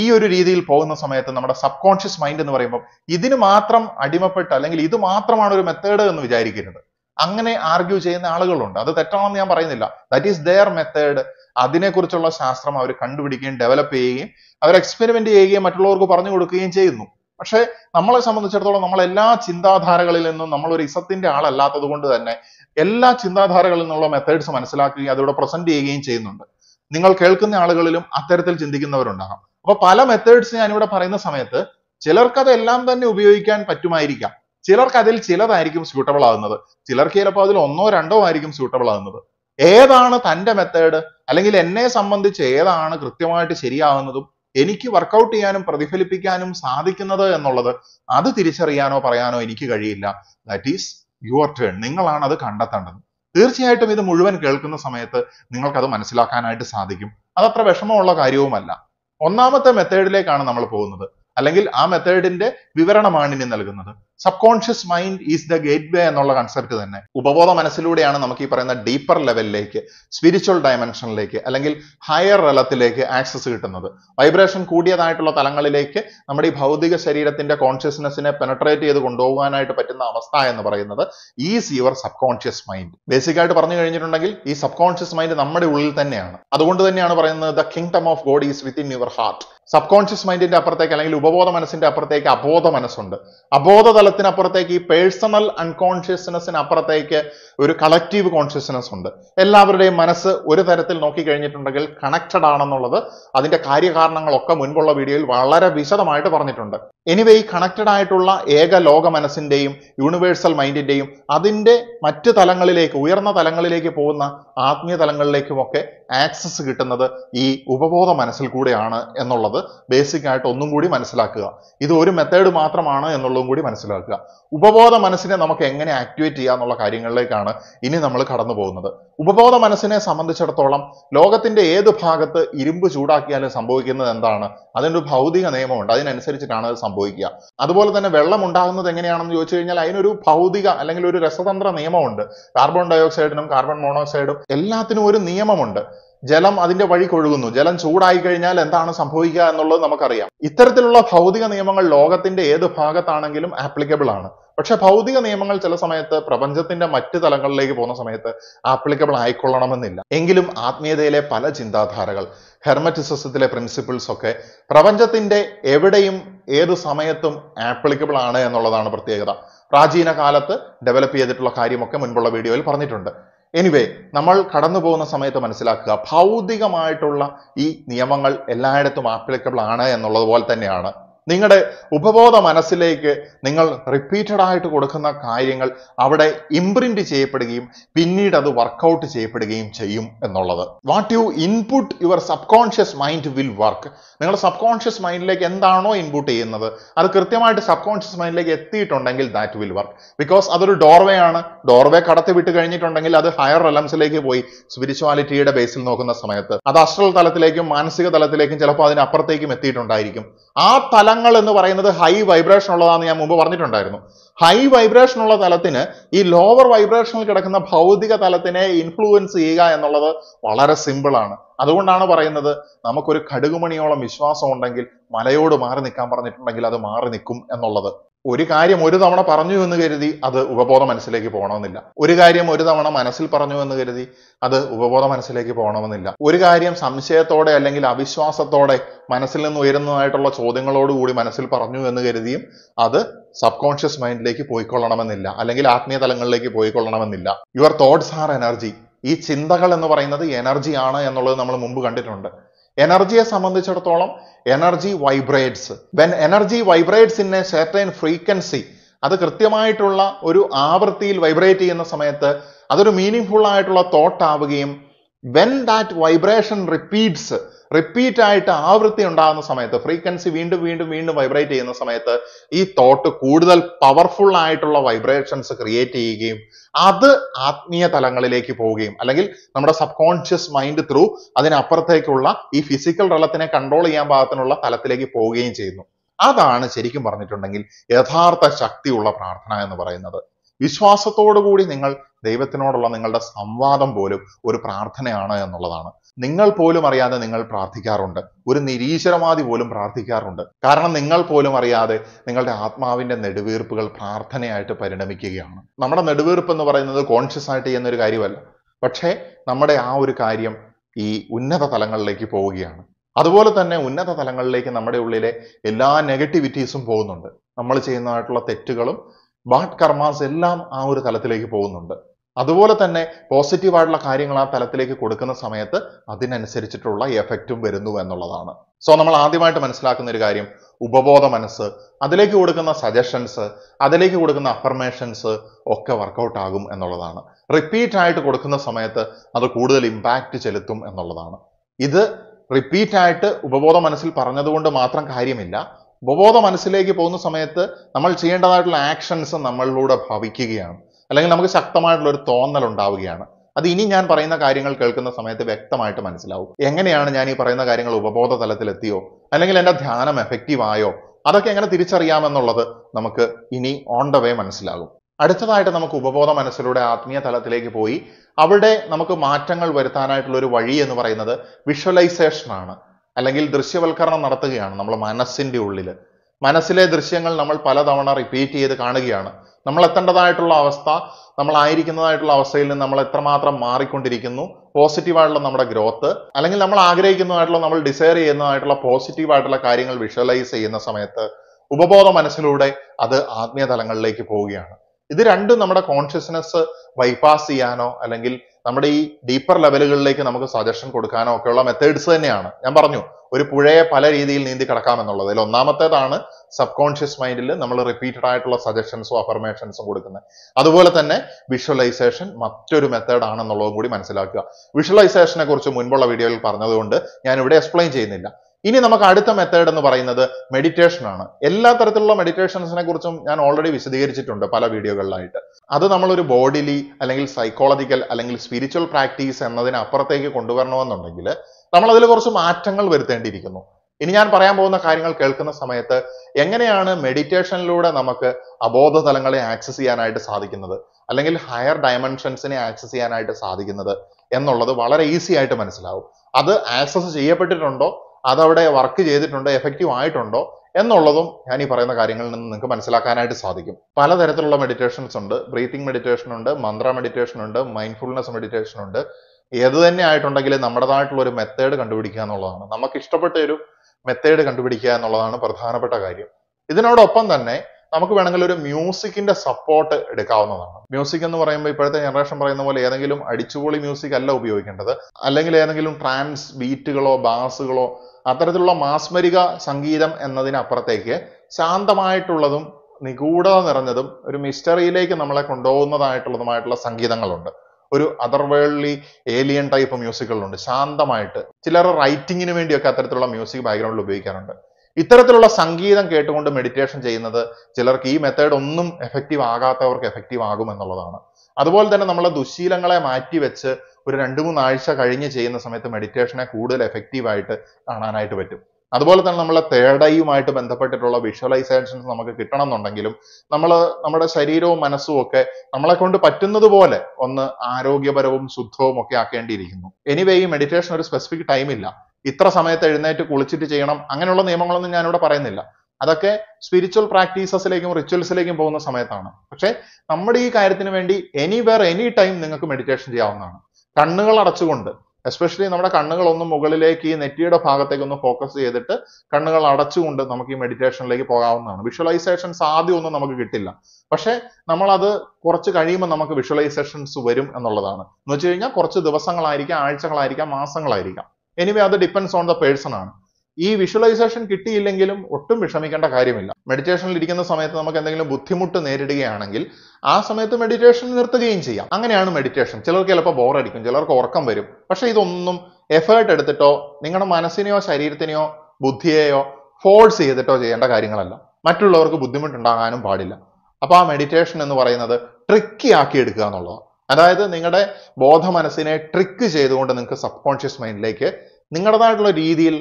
ഈ ഒരു രീതിയിൽ പോകുന്ന സമയത്ത് നമ്മുടെ സബ് കോൺഷ്യസ് മൈൻഡ് എന്ന് പറയുമ്പോൾ ഇതിന് മാത്രം അടിമപ്പെട്ട് അല്ലെങ്കിൽ ഇത് മാത്രമാണ് ഒരു മെത്തേഡ് എന്ന് വിചാരിക്കരുത് അങ്ങനെ ആർഗ്യൂ ചെയ്യുന്ന ആളുകളുണ്ട് അത് തെറ്റാണെന്ന് ഞാൻ പറയുന്നില്ല ദാറ്റ് ഈസ് ദയർ മെത്തേഡ് അതിനെക്കുറിച്ചുള്ള ശാസ്ത്രം അവർ കണ്ടുപിടിക്കുകയും develop ചെയ്യുകയും അവർ experiment ചെയ്യുകയും മറ്റുള്ളവർക്ക് പറഞ്ഞു കൊടുക്കുകയും ചെയ്യുന്നു പക്ഷേ നമ്മളെ സംബന്ധിച്ചിടത്തോളം നമ്മൾ എല്ലാ ചിന്താധാരകളിൽ നിന്നും നമ്മൾ ഒരു ഇസത്തിന്റെ കൊണ്ട് തന്നെ എല്ലാ ചിന്താധാരകളിൽ നിന്നുള്ള methods മനസ്സിലാക്കുകയും അതിലൂടെ present ചെയ്യുകയും ചെയ്യുന്നുണ്ട് നിങ്ങൾ കേൾക്കുന്ന ആളുകളിലും അത്തരത്തിൽ ചിന്തിക്കുന്നവരുണ്ടാകാം അപ്പൊ പല methods ഞാൻ ഇവിടെ പറയുന്ന സമയത്ത് ചിലർക്ക് അതെല്ലാം തന്നെ ഉപയോഗിക്കാൻ പറ്റുമായിരിക്കാം ചിലർക്ക് അതിൽ ചിലതായിരിക്കും suitable ആകുന്നത് ചിലർക്ക് ചിലപ്പോൾ അതിൽ ഒന്നോ രണ്ടോ ആയിരിക്കും suitable ആകുന്നത് ഏതാണ് തൻ്റെ മെത്തേഡ് അല്ലെങ്കിൽ എന്നെ സംബന്ധിച്ച് ഏതാണ് കൃത്യമായിട്ട് ശരിയാവുന്നതും എനിക്ക് വർക്കൗട്ട് ചെയ്യാനും പ്രതിഫലിപ്പിക്കാനും സാധിക്കുന്നത് എന്നുള്ളത് അത് തിരിച്ചറിയാനോ പറയാനോ എനിക്ക് കഴിയില്ല ദാറ്റ് ഈസ് യുവർ ടേൺ നിങ്ങളാണ് അത് കണ്ടെത്തേണ്ടത് തീർച്ചയായിട്ടും ഇത് മുഴുവൻ കേൾക്കുന്ന സമയത്ത് നിങ്ങൾക്ക് അത് മനസ്സിലാക്കാനായിട്ട് സാധിക്കും അതത്ര വിഷമമുള്ള കാര്യവുമല്ല ഒന്നാമത്തെ മെത്തേഡിലേക്കാണ് നമ്മൾ പോകുന്നത് അല്ലെങ്കിൽ ആ മെത്തേഡിന്റെ വിവരണമാണ് ഇനി നൽകുന്നത് subconscious mind is the gateway എന്നുള്ള കൺസെപ്റ്റ് തന്നെ ഉപബോധ മനസ്സിലൂടെയാണ് നമുക്ക് ഈ പറയുന്ന ഡീപ്പർ ലെവലിലേക്ക് സ്പിരിച്വൽ ഡയമെൻഷനിലേക്ക് അല്ലെങ്കിൽ ഹയർ തലത്തിലേക്ക് ആക്സസ് കിട്ടുന്നത് വൈബ്രേഷൻ കൂടിയതായിട്ടുള്ള തലങ്ങളിലേക്ക് നമ്മുടെ ഈ ഭൗതിക ശരീരത്തിന്റെ കോൺഷ്യസ്നെസ്സിനെ പെനട്രേറ്റ് ചെയ്ത് കൊണ്ടുപോകാനായിട്ട് പറ്റുന്ന അവസ്ഥ എന്ന് പറയുന്നത് is your subconscious mind ആയിട്ട് പറഞ്ഞു കഴിഞ്ഞിട്ടുണ്ടെങ്കിൽ ഈ സബ് കോൺഷ്യസ് മൈൻഡ് നമ്മുടെ ഉള്ളിൽ തന്നെയാണ് അതുകൊണ്ട് തന്നെയാണ് പറയുന്നത് the kingdom of God is within your heart subconscious മൈൻഡിന്റെ അപ്പുറത്തേക്ക് അല്ലെങ്കിൽ ഉപബോധ മനസ്സിന്റെ അപ്പുറത്തേക്ക് അബോധ മനസ്സുണ്ട് അബോധ തലത്തിനപ്പുറത്തേക്ക് ഈ പേഴ്സണൽ അൺകോൺഷ്യസ്നെസ്സിന് അപ്പുറത്തേക്ക് ഒരു കളക്റ്റീവ് കോൺഷ്യസ്നെസ് ഉണ്ട് എല്ലാവരുടെയും മനസ്സ് ഒരു തരത്തിൽ നോക്കി കഴിഞ്ഞിട്ടുണ്ടെങ്കിൽ കണക്റ്റഡ് ആണെന്നുള്ളത് അതിന്റെ കാര്യകാരണങ്ങളൊക്കെ മുൻപുള്ള വീഡിയോയിൽ വളരെ വിശദമായിട്ട് പറഞ്ഞിട്ടുണ്ട് എനിവേ ഈ കണക്റ്റഡ് ആയിട്ടുള്ള ഏക ലോക മനസ്സിന്റെയും യൂണിവേഴ്സൽ മൈൻഡിന്റെയും അതിന്റെ മറ്റ് തലങ്ങളിലേക്ക് ഉയർന്ന തലങ്ങളിലേക്ക് പോകുന്ന ആത്മീയ തലങ്ങളിലേക്കുമൊക്കെ ആക്സസ് കിട്ടുന്നത് ഈ ഉപബോധ മനസ്സിൽ കൂടെയാണ് എന്നുള്ളത് എന്നുള്ളത് ബേസിക് ആയിട്ട് ഒന്നും കൂടി മനസ്സിലാക്കുക ഇത് ഒരു മെത്തേഡ് മാത്രമാണ് എന്നുള്ളതും കൂടി മനസ്സിലാക്കുക ഉപബോധ മനസ്സിനെ നമുക്ക് എങ്ങനെ ആക്ടിവേറ്റ് ചെയ്യുക എന്നുള്ള കാര്യങ്ങളിലേക്കാണ് ഇനി നമ്മൾ കടന്നു പോകുന്നത് ഉപബോധ മനസ്സിനെ സംബന്ധിച്ചിടത്തോളം ലോകത്തിന്റെ ഏത് ഭാഗത്ത് ഇരുമ്പ് ചൂടാക്കിയാലും സംഭവിക്കുന്നത് എന്താണ് അതിനൊരു ഭൗതിക നിയമമുണ്ട് അതിനനുസരിച്ചിട്ടാണ് അത് സംഭവിക്കുക അതുപോലെ തന്നെ വെള്ളം ഉണ്ടാകുന്നത് എങ്ങനെയാണെന്ന് ചോദിച്ചു കഴിഞ്ഞാൽ അതിനൊരു ഭൗതിക അല്ലെങ്കിൽ ഒരു രസതന്ത്ര നിയമമുണ്ട് കാർബൺ ഡയോക്സൈഡിനും കാർബൺ മോണോക്സൈഡും എല്ലാത്തിനും ഒരു നിയമമുണ്ട് ജലം അതിന്റെ വഴി കൊഴുകുന്നു ജലം ചൂടായി കഴിഞ്ഞാൽ എന്താണ് സംഭവിക്കുക എന്നുള്ളത് നമുക്കറിയാം ഇത്തരത്തിലുള്ള ഭൗതിക നിയമങ്ങൾ ലോകത്തിന്റെ ഏത് ഭാഗത്താണെങ്കിലും ആപ്ലിക്കബിൾ ആണ് പക്ഷെ ഭൗതിക നിയമങ്ങൾ ചില സമയത്ത് പ്രപഞ്ചത്തിന്റെ മറ്റ് തലങ്ങളിലേക്ക് പോകുന്ന സമയത്ത് ആപ്ലിക്കബിൾ ആയിക്കൊള്ളണമെന്നില്ല എങ്കിലും ആത്മീയതയിലെ പല ചിന്താധാരകൾ ഹെർമറ്റിസത്തിലെ പ്രിൻസിപ്പിൾസ് ഒക്കെ പ്രപഞ്ചത്തിന്റെ എവിടെയും ഏത് സമയത്തും ആപ്ലിക്കബിൾ ആണ് എന്നുള്ളതാണ് പ്രത്യേകത പ്രാചീന കാലത്ത് ഡെവലപ്പ് ചെയ്തിട്ടുള്ള കാര്യമൊക്കെ മുൻപുള്ള വീഡിയോയിൽ പറഞ്ഞിട്ടുണ്ട് എനിവേ നമ്മൾ കടന്നു പോകുന്ന സമയത്ത് മനസ്സിലാക്കുക ഭൗതികമായിട്ടുള്ള ഈ നിയമങ്ങൾ എല്ലായിടത്തും ആപ്ലിക്കബിൾ ആണ് എന്നുള്ളത് പോലെ തന്നെയാണ് നിങ്ങളുടെ ഉപബോധ മനസ്സിലേക്ക് നിങ്ങൾ റിപ്പീറ്റഡ് ആയിട്ട് കൊടുക്കുന്ന കാര്യങ്ങൾ അവിടെ ഇംപ്രിന്റ് ചെയ്യപ്പെടുകയും പിന്നീട് അത് വർക്കൗട്ട് ചെയ്യപ്പെടുകയും ചെയ്യും എന്നുള്ളത് what you input your subconscious mind will work നിങ്ങൾ സബ് കോൺഷ്യസ് മൈൻഡിലേക്ക് എന്താണോ ഇൻപുട്ട് ചെയ്യുന്നത് അത് കൃത്യമായിട്ട് സബ് കോൺഷ്യസ് മൈൻഡിലേക്ക് എത്തിയിട്ടുണ്ടെങ്കിൽ ദാറ്റ് വിൽ വർക്ക് ബിക്കോസ് അതൊരു ഡോർവേ ആണ് ഡോർവേ കടത്തി വിട്ട് കഴിഞ്ഞിട്ടുണ്ടെങ്കിൽ അത് ഹയർ റലംസിലേക്ക് പോയി സ്പിരിച്വാലിറ്റിയുടെ ബേസിൽ നോക്കുന്ന സമയത്ത് അത് അസ്ട്രൽ തലത്തിലേക്കും മാനസിക തലത്തിലേക്കും ചിലപ്പോൾ അതിനപ്പുറത്തേക്കും എത്തിയിട്ടുണ്ടായിരിക്കും ആ തലം തലങ്ങൾ എന്ന് പറയുന്നത് ഹൈ വൈബ്രേഷൻ ഉള്ളതാണെന്ന് ഞാൻ മുമ്പ് പറഞ്ഞിട്ടുണ്ടായിരുന്നു ഹൈ വൈബ്രേഷൻ ഉള്ള തലത്തിന് ഈ ലോവർ വൈബ്രേഷനിൽ കിടക്കുന്ന ഭൗതിക തലത്തിനെ ഇൻഫ്ലുവൻസ് ചെയ്യുക എന്നുള്ളത് വളരെ സിമ്പിൾ ആണ് അതുകൊണ്ടാണ് പറയുന്നത് നമുക്കൊരു കടുകുമണിയോളം വിശ്വാസം ഉണ്ടെങ്കിൽ മലയോട് മാറി നിൽക്കാൻ പറഞ്ഞിട്ടുണ്ടെങ്കിൽ അത് മാറി നിൽക്കും എന്നുള്ളത് ഒരു കാര്യം ഒരു തവണ പറഞ്ഞു എന്ന് കരുതി അത് ഉപബോധ മനസ്സിലേക്ക് പോകണമെന്നില്ല ഒരു കാര്യം ഒരു തവണ മനസ്സിൽ പറഞ്ഞു എന്ന് കരുതി അത് ഉപബോധ മനസ്സിലേക്ക് പോകണമെന്നില്ല ഒരു കാര്യം സംശയത്തോടെ അല്ലെങ്കിൽ അവിശ്വാസത്തോടെ മനസ്സിൽ നിന്ന് ഉയരുന്നതായിട്ടുള്ള ചോദ്യങ്ങളോടുകൂടി മനസ്സിൽ പറഞ്ഞു എന്ന് കരുതിയും അത് സബ് കോൺഷ്യസ് മൈൻഡിലേക്ക് പോയിക്കൊള്ളണമെന്നില്ല അല്ലെങ്കിൽ ആത്മീയ തലങ്ങളിലേക്ക് പോയിക്കൊള്ളണമെന്നില്ല യുവർ തോട്ട്സ് ആർ എനർജി ഈ ചിന്തകൾ എന്ന് പറയുന്നത് എനർജി ആണ് എന്നുള്ളത് നമ്മൾ മുമ്പ് കണ്ടിട്ടുണ്ട് എനർജിയെ സംബന്ധിച്ചിടത്തോളം energy vibrates when energy vibrates in a certain frequency അത് കൃത്യമായിട്ടുള്ള ഒരു ആവൃത്തിയിൽ വൈബ്രേറ്റ് ചെയ്യുന്ന സമയത്ത് അതൊരു മീനിങ് ഫുൾ ആയിട്ടുള്ള തോട്ട് ആവുകയും when that vibration repeats repeat ആയിട്ട് ആവൃത്തി ഉണ്ടാകുന്ന സമയത്ത് ഫ്രീക്വൻസി വീണ്ടും വീണ്ടും വീണ്ടും വൈബ്രേറ്റ് ചെയ്യുന്ന സമയത്ത് ഈ തോട്ട് കൂടുതൽ പവർഫുൾ ആയിട്ടുള്ള വൈബ്രേഷൻസ് ക്രിയേറ്റ് ചെയ്യുകയും അത് ആത്മീയ തലങ്ങളിലേക്ക് പോവുകയും അല്ലെങ്കിൽ നമ്മുടെ സബ് കോൺഷ്യസ് മൈൻഡ് ത്രൂ അതിനപ്പുറത്തേക്കുള്ള ഈ ഫിസിക്കൽ റലത്തിനെ കൺട്രോൾ ചെയ്യാൻ പാകത്തിനുള്ള തലത്തിലേക്ക് പോവുകയും ചെയ്യുന്നു അതാണ് ശരിക്കും പറഞ്ഞിട്ടുണ്ടെങ്കിൽ യഥാർത്ഥ ശക്തിയുള്ള പ്രാർത്ഥന എന്ന് പറയുന്നത് വിശ്വാസത്തോടു കൂടി നിങ്ങൾ ദൈവത്തിനോടുള്ള നിങ്ങളുടെ സംവാദം പോലും ഒരു പ്രാർത്ഥനയാണ് എന്നുള്ളതാണ് നിങ്ങൾ പോലും അറിയാതെ നിങ്ങൾ പ്രാർത്ഥിക്കാറുണ്ട് ഒരു നിരീശ്വരവാദി പോലും പ്രാർത്ഥിക്കാറുണ്ട് കാരണം നിങ്ങൾ പോലും അറിയാതെ നിങ്ങളുടെ ആത്മാവിന്റെ നെടുവീർപ്പുകൾ പ്രാർത്ഥനയായിട്ട് പരിണമിക്കുകയാണ് നമ്മുടെ നെടുവീർപ്പ് എന്ന് പറയുന്നത് കോൺഷ്യസ് ആയിട്ട് ചെയ്യുന്ന ഒരു കാര്യമല്ല പക്ഷേ നമ്മുടെ ആ ഒരു കാര്യം ഈ ഉന്നത തലങ്ങളിലേക്ക് പോവുകയാണ് അതുപോലെ തന്നെ ഉന്നത തലങ്ങളിലേക്ക് നമ്മുടെ ഉള്ളിലെ എല്ലാ നെഗറ്റിവിറ്റീസും പോകുന്നുണ്ട് നമ്മൾ ചെയ്യുന്നതായിട്ടുള്ള തെറ്റുകളും ബാഡ് കർമാസ് എല്ലാം ആ ഒരു തലത്തിലേക്ക് പോകുന്നുണ്ട് അതുപോലെ തന്നെ പോസിറ്റീവായിട്ടുള്ള കാര്യങ്ങൾ ആ തലത്തിലേക്ക് കൊടുക്കുന്ന സമയത്ത് അതിനനുസരിച്ചിട്ടുള്ള എഫക്റ്റും വരുന്നു എന്നുള്ളതാണ് സോ നമ്മൾ ആദ്യമായിട്ട് മനസ്സിലാക്കുന്ന ഒരു കാര്യം ഉപബോധ മനസ്സ് അതിലേക്ക് കൊടുക്കുന്ന സജഷൻസ് അതിലേക്ക് കൊടുക്കുന്ന അഫർമേഷൻസ് ഒക്കെ വർക്കൗട്ട് ആകും എന്നുള്ളതാണ് റിപ്പീറ്റ് ആയിട്ട് കൊടുക്കുന്ന സമയത്ത് അത് കൂടുതൽ ഇമ്പാക്റ്റ് ചെലുത്തും എന്നുള്ളതാണ് ഇത് റിപ്പീറ്റ് ആയിട്ട് ഉപബോധ മനസ്സിൽ പറഞ്ഞതുകൊണ്ട് മാത്രം കാര്യമില്ല ഉപബോധ മനസ്സിലേക്ക് പോകുന്ന സമയത്ത് നമ്മൾ ചെയ്യേണ്ടതായിട്ടുള്ള ആക്ഷൻസ് നമ്മളിലൂടെ ഭവിക്കുകയാണ് അല്ലെങ്കിൽ നമുക്ക് ശക്തമായിട്ടുള്ള ഒരു തോന്നൽ ഉണ്ടാവുകയാണ് അത് ഇനി ഞാൻ പറയുന്ന കാര്യങ്ങൾ കേൾക്കുന്ന സമയത്ത് വ്യക്തമായിട്ട് മനസ്സിലാവും എങ്ങനെയാണ് ഞാൻ ഈ പറയുന്ന കാര്യങ്ങൾ ഉപബോധ തലത്തിലെത്തിയോ അല്ലെങ്കിൽ എൻ്റെ ധ്യാനം എഫക്റ്റീവ് ആയോ അതൊക്കെ എങ്ങനെ തിരിച്ചറിയാമെന്നുള്ളത് നമുക്ക് ഇനി ഓൺ ദ വേ മനസ്സിലാകും അടുത്തതായിട്ട് നമുക്ക് ഉപബോധ മനസ്സിലൂടെ ആത്മീയ തലത്തിലേക്ക് പോയി അവിടെ നമുക്ക് മാറ്റങ്ങൾ വരുത്താനായിട്ടുള്ള ഒരു വഴി എന്ന് പറയുന്നത് വിഷ്വലൈസേഷൻ ആണ് അല്ലെങ്കിൽ ദൃശ്യവൽക്കരണം നടത്തുകയാണ് നമ്മൾ മനസ്സിൻ്റെ ഉള്ളിൽ മനസ്സിലെ ദൃശ്യങ്ങൾ നമ്മൾ പലതവണ റിപ്പീറ്റ് ചെയ്ത് കാണുകയാണ് നമ്മൾ എത്തേണ്ടതായിട്ടുള്ള അവസ്ഥ നമ്മൾ ആയിരിക്കുന്നതായിട്ടുള്ള അവസ്ഥയിൽ നിന്ന് നമ്മൾ എത്രമാത്രം മാറിക്കൊണ്ടിരിക്കുന്നു പോസിറ്റീവായിട്ടുള്ള നമ്മുടെ ഗ്രോത്ത് അല്ലെങ്കിൽ നമ്മൾ ആഗ്രഹിക്കുന്നതായിട്ടുള്ള നമ്മൾ ഡിസയർ ചെയ്യുന്നതായിട്ടുള്ള പോസിറ്റീവായിട്ടുള്ള കാര്യങ്ങൾ വിഷ്വലൈസ് ചെയ്യുന്ന സമയത്ത് ഉപബോധ മനസ്സിലൂടെ അത് ആത്മീയ തലങ്ങളിലേക്ക് പോവുകയാണ് ഇത് രണ്ടും നമ്മുടെ കോൺഷ്യസ്നെസ് ബൈപ്പാസ് ചെയ്യാനോ അല്ലെങ്കിൽ നമ്മുടെ ഈ ഡീപ്പർ ലെവലുകളിലേക്ക് നമുക്ക് സജഷൻ കൊടുക്കാനോ ഒക്കെയുള്ള മെത്തേഡ്സ് തന്നെയാണ് ഞാൻ പറഞ്ഞു ഒരു പുഴയെ പല രീതിയിൽ നീന്തി കിടക്കാം എന്നുള്ളത് അതിൽ ഒന്നാമത്തേതാണ് സബ് കോൺഷ്യസ് മൈൻഡിൽ നമ്മൾ റിപ്പീറ്റഡ് ആയിട്ടുള്ള സജഷൻസും അഫർമേഷൻസും കൊടുക്കുന്നത് അതുപോലെ തന്നെ വിഷ്വലൈസേഷൻ മറ്റൊരു മെത്തേഡ് ആണെന്നുള്ളതും കൂടി മനസ്സിലാക്കുക വിഷ്വലൈസേഷനെ കുറിച്ച് മുൻപുള്ള വീഡിയോയിൽ പറഞ്ഞതുകൊണ്ട് ഞാൻ ഇവിടെ എക്സ്പ്ലെയിൻ ചെയ്യുന്നില്ല ഇനി നമുക്ക് അടുത്ത മെത്തേഡ് എന്ന് പറയുന്നത് മെഡിറ്റേഷൻ ആണ് എല്ലാ തരത്തിലുള്ള മെഡിറ്റേഷൻസിനെ കുറിച്ചും ഞാൻ ഓൾറെഡി വിശദീകരിച്ചിട്ടുണ്ട് പല വീഡിയോകളിലായിട്ട് അത് നമ്മൾ ഒരു ബോഡിലി അല്ലെങ്കിൽ സൈക്കോളജിക്കൽ അല്ലെങ്കിൽ സ്പിരിച്വൽ പ്രാക്ടീസ് എന്നതിനപ്പുറത്തേക്ക് കൊണ്ടുവരണമെന്നുണ്ടെങ്കിൽ നമ്മൾ അതിൽ കുറച്ച് മാറ്റങ്ങൾ വരുത്തേണ്ടിയിരിക്കുന്നു ഇനി ഞാൻ പറയാൻ പോകുന്ന കാര്യങ്ങൾ കേൾക്കുന്ന സമയത്ത് എങ്ങനെയാണ് മെഡിറ്റേഷനിലൂടെ നമുക്ക് അബോധ തലങ്ങളെ ആക്സസ് ചെയ്യാനായിട്ട് സാധിക്കുന്നത് അല്ലെങ്കിൽ ഹയർ ഡയമെൻഷൻസിനെ ആക്സസ് ചെയ്യാനായിട്ട് സാധിക്കുന്നത് എന്നുള്ളത് വളരെ ഈസി ആയിട്ട് മനസ്സിലാവും അത് ആക്സസ് ചെയ്യപ്പെട്ടിട്ടുണ്ടോ അതവിടെ വർക്ക് ചെയ്തിട്ടുണ്ടോ എഫക്റ്റീവ് ആയിട്ടുണ്ടോ എന്നുള്ളതും ഞാൻ ഈ പറയുന്ന കാര്യങ്ങളിൽ നിന്ന് നിങ്ങൾക്ക് മനസ്സിലാക്കാനായിട്ട് സാധിക്കും പലതരത്തിലുള്ള മെഡിറ്റേഷൻസ് ഉണ്ട് ബ്രീത്തിങ് മെഡിറ്റേഷൻ ഉണ്ട് മന്ത്ര മെഡിറ്റേഷൻ ഉണ്ട് മൈൻഡ്ഫുൾനെസ് മെഡിറ്റേഷൻ ഉണ്ട് ഏത് തന്നെ ആയിട്ടുണ്ടെങ്കിലും നമ്മുടേതായിട്ടുള്ള ഒരു മെത്തേഡ് കണ്ടുപിടിക്കുക എന്നുള്ളതാണ് നമുക്ക് ഇഷ്ടപ്പെട്ട ഒരു മെത്തേഡ് കണ്ടുപിടിക്കുക എന്നുള്ളതാണ് പ്രധാനപ്പെട്ട കാര്യം ഇതിനോടൊപ്പം തന്നെ നമുക്ക് വേണമെങ്കിൽ ഒരു മ്യൂസിക്കിന്റെ സപ്പോർട്ട് എടുക്കാവുന്നതാണ് മ്യൂസിക് എന്ന് പറയുമ്പോൾ ഇപ്പോഴത്തെ ജനറേഷൻ പറയുന്ന പോലെ ഏതെങ്കിലും അടിച്ചുപൊളി മ്യൂസിക് അല്ല ഉപയോഗിക്കേണ്ടത് അല്ലെങ്കിൽ ഏതെങ്കിലും ട്രാൻസ് ബീറ്റുകളോ ബാസുകളോ അത്തരത്തിലുള്ള മാസ്മരിക സംഗീതം എന്നതിനപ്പുറത്തേക്ക് ശാന്തമായിട്ടുള്ളതും നിഗൂഢത നിറഞ്ഞതും ഒരു മിസ്റ്ററിയിലേക്ക് നമ്മളെ കൊണ്ടുപോകുന്നതായിട്ടുള്ളതുമായിട്ടുള്ള സംഗീതങ്ങളുണ്ട് ഒരു അതർവേൾഡ്ലി ഏലിയൻ ടൈപ്പ് മ്യൂസിക്കുകളുണ്ട് ശാന്തമായിട്ട് ചിലർ റൈറ്റിങ്ങിന് വേണ്ടിയൊക്കെ അത്തരത്തിലുള്ള മ്യൂസിക് ബാക്ക്ഗ്രൗണ്ടിൽ ഉപയോഗിക്കാറുണ്ട് ഇത്തരത്തിലുള്ള സംഗീതം കേട്ടുകൊണ്ട് മെഡിറ്റേഷൻ ചെയ്യുന്നത് ചിലർക്ക് ഈ മെത്തേഡ് ഒന്നും എഫക്റ്റീവ് ആകാത്തവർക്ക് എഫക്റ്റീവ് ആകും എന്നുള്ളതാണ് അതുപോലെ തന്നെ നമ്മളെ ദുശീലങ്ങളെ മാറ്റിവെച്ച് ഒരു രണ്ട് മൂന്നാഴ്ച കഴിഞ്ഞ് ചെയ്യുന്ന സമയത്ത് മെഡിറ്റേഷനെ കൂടുതൽ എഫക്റ്റീവ് ആയിട്ട് കാണാനായിട്ട് പറ്റും അതുപോലെ തന്നെ നമ്മളെ തേടയുമായിട്ട് ബന്ധപ്പെട്ടിട്ടുള്ള വിഷ്വലൈസേഷൻസ് നമുക്ക് കിട്ടണം എന്നുണ്ടെങ്കിലും നമ്മൾ നമ്മുടെ ശരീരവും മനസ്സും ഒക്കെ നമ്മളെ കൊണ്ട് പറ്റുന്നത് പോലെ ഒന്ന് ആരോഗ്യപരവും ശുദ്ധവും ഒക്കെ ആക്കേണ്ടിയിരിക്കുന്നു എനിവേ ഈ മെഡിറ്റേഷൻ ഒരു സ്പെസിഫിക് ടൈം ഇല്ല ഇത്ര സമയത്ത് എഴുന്നേറ്റ് കുളിച്ചിട്ട് ചെയ്യണം അങ്ങനെയുള്ള നിയമങ്ങളൊന്നും ഞാനിവിടെ പറയുന്നില്ല അതൊക്കെ സ്പിരിച്വൽ പ്രാക്ടീസസിലേക്കും റിച്വൽസിലേക്കും പോകുന്ന സമയത്താണ് പക്ഷെ നമ്മുടെ ഈ കാര്യത്തിന് വേണ്ടി എനി വേർ എനി ടൈം നിങ്ങൾക്ക് മെഡിറ്റേഷൻ ചെയ്യാവുന്നതാണ് കണ്ണുകൾ അടച്ചുകൊണ്ട് എസ്പെഷ്യലി നമ്മുടെ കണ്ണുകൾ ഒന്ന് മുകളിലേക്ക് ഈ നെറ്റിയുടെ ഭാഗത്തേക്ക് ഒന്ന് ഫോക്കസ് ചെയ്തിട്ട് കണ്ണുകൾ അടച്ചുകൊണ്ട് നമുക്ക് ഈ മെഡിറ്റേഷനിലേക്ക് പോകാവുന്നതാണ് വിഷ്വലൈസേഷൻസ് ആദ്യം ഒന്നും നമുക്ക് കിട്ടില്ല പക്ഷേ നമ്മൾ അത് കുറച്ച് കഴിയുമ്പോൾ നമുക്ക് വിഷ്വലൈസേഷൻസ് വരും എന്നുള്ളതാണ് എന്ന് വെച്ച് കഴിഞ്ഞാൽ കുറച്ച് ദിവസങ്ങളായിരിക്കാം ആഴ്ചകളായിരിക്കാം മാസങ്ങളായിരിക്കാം എനിവേ അത് ഡിപ്പെൻസ് ഓൺ ദ പേഴ്സൺ ആണ് ഈ വിഷ്വലൈസേഷൻ കിട്ടിയില്ലെങ്കിലും ഒട്ടും വിഷമിക്കേണ്ട കാര്യമില്ല മെഡിറ്റേഷനിൽ ഇരിക്കുന്ന സമയത്ത് നമുക്ക് എന്തെങ്കിലും ബുദ്ധിമുട്ട് നേരിടുകയാണെങ്കിൽ ആ സമയത്ത് മെഡിറ്റേഷൻ നിർത്തുകയും ചെയ്യാം അങ്ങനെയാണ് മെഡിറ്റേഷൻ ചിലർക്ക് ചിലപ്പോൾ ബോറടിക്കും ചിലർക്ക് ഉറക്കം വരും പക്ഷേ ഇതൊന്നും എഫേർട്ട് എടുത്തിട്ടോ നിങ്ങളുടെ മനസ്സിനെയോ ശരീരത്തിനെയോ ബുദ്ധിയെയോ ഫോഴ്സ് ചെയ്തിട്ടോ ചെയ്യേണ്ട കാര്യങ്ങളല്ല മറ്റുള്ളവർക്ക് ബുദ്ധിമുട്ടുണ്ടാകാനും പാടില്ല അപ്പോൾ ആ മെഡിറ്റേഷൻ എന്ന് പറയുന്നത് ട്രിക്കി ആക്കി എടുക്കുക എന്നുള്ളതാണ് അതായത് നിങ്ങളുടെ ബോധ മനസ്സിനെ ട്രിക്ക് ചെയ്തുകൊണ്ട് നിങ്ങൾക്ക് സബ് കോൺഷ്യസ് മൈൻഡിലേക്ക് നിങ്ങളുടേതായിട്ടുള്ള രീതിയിൽ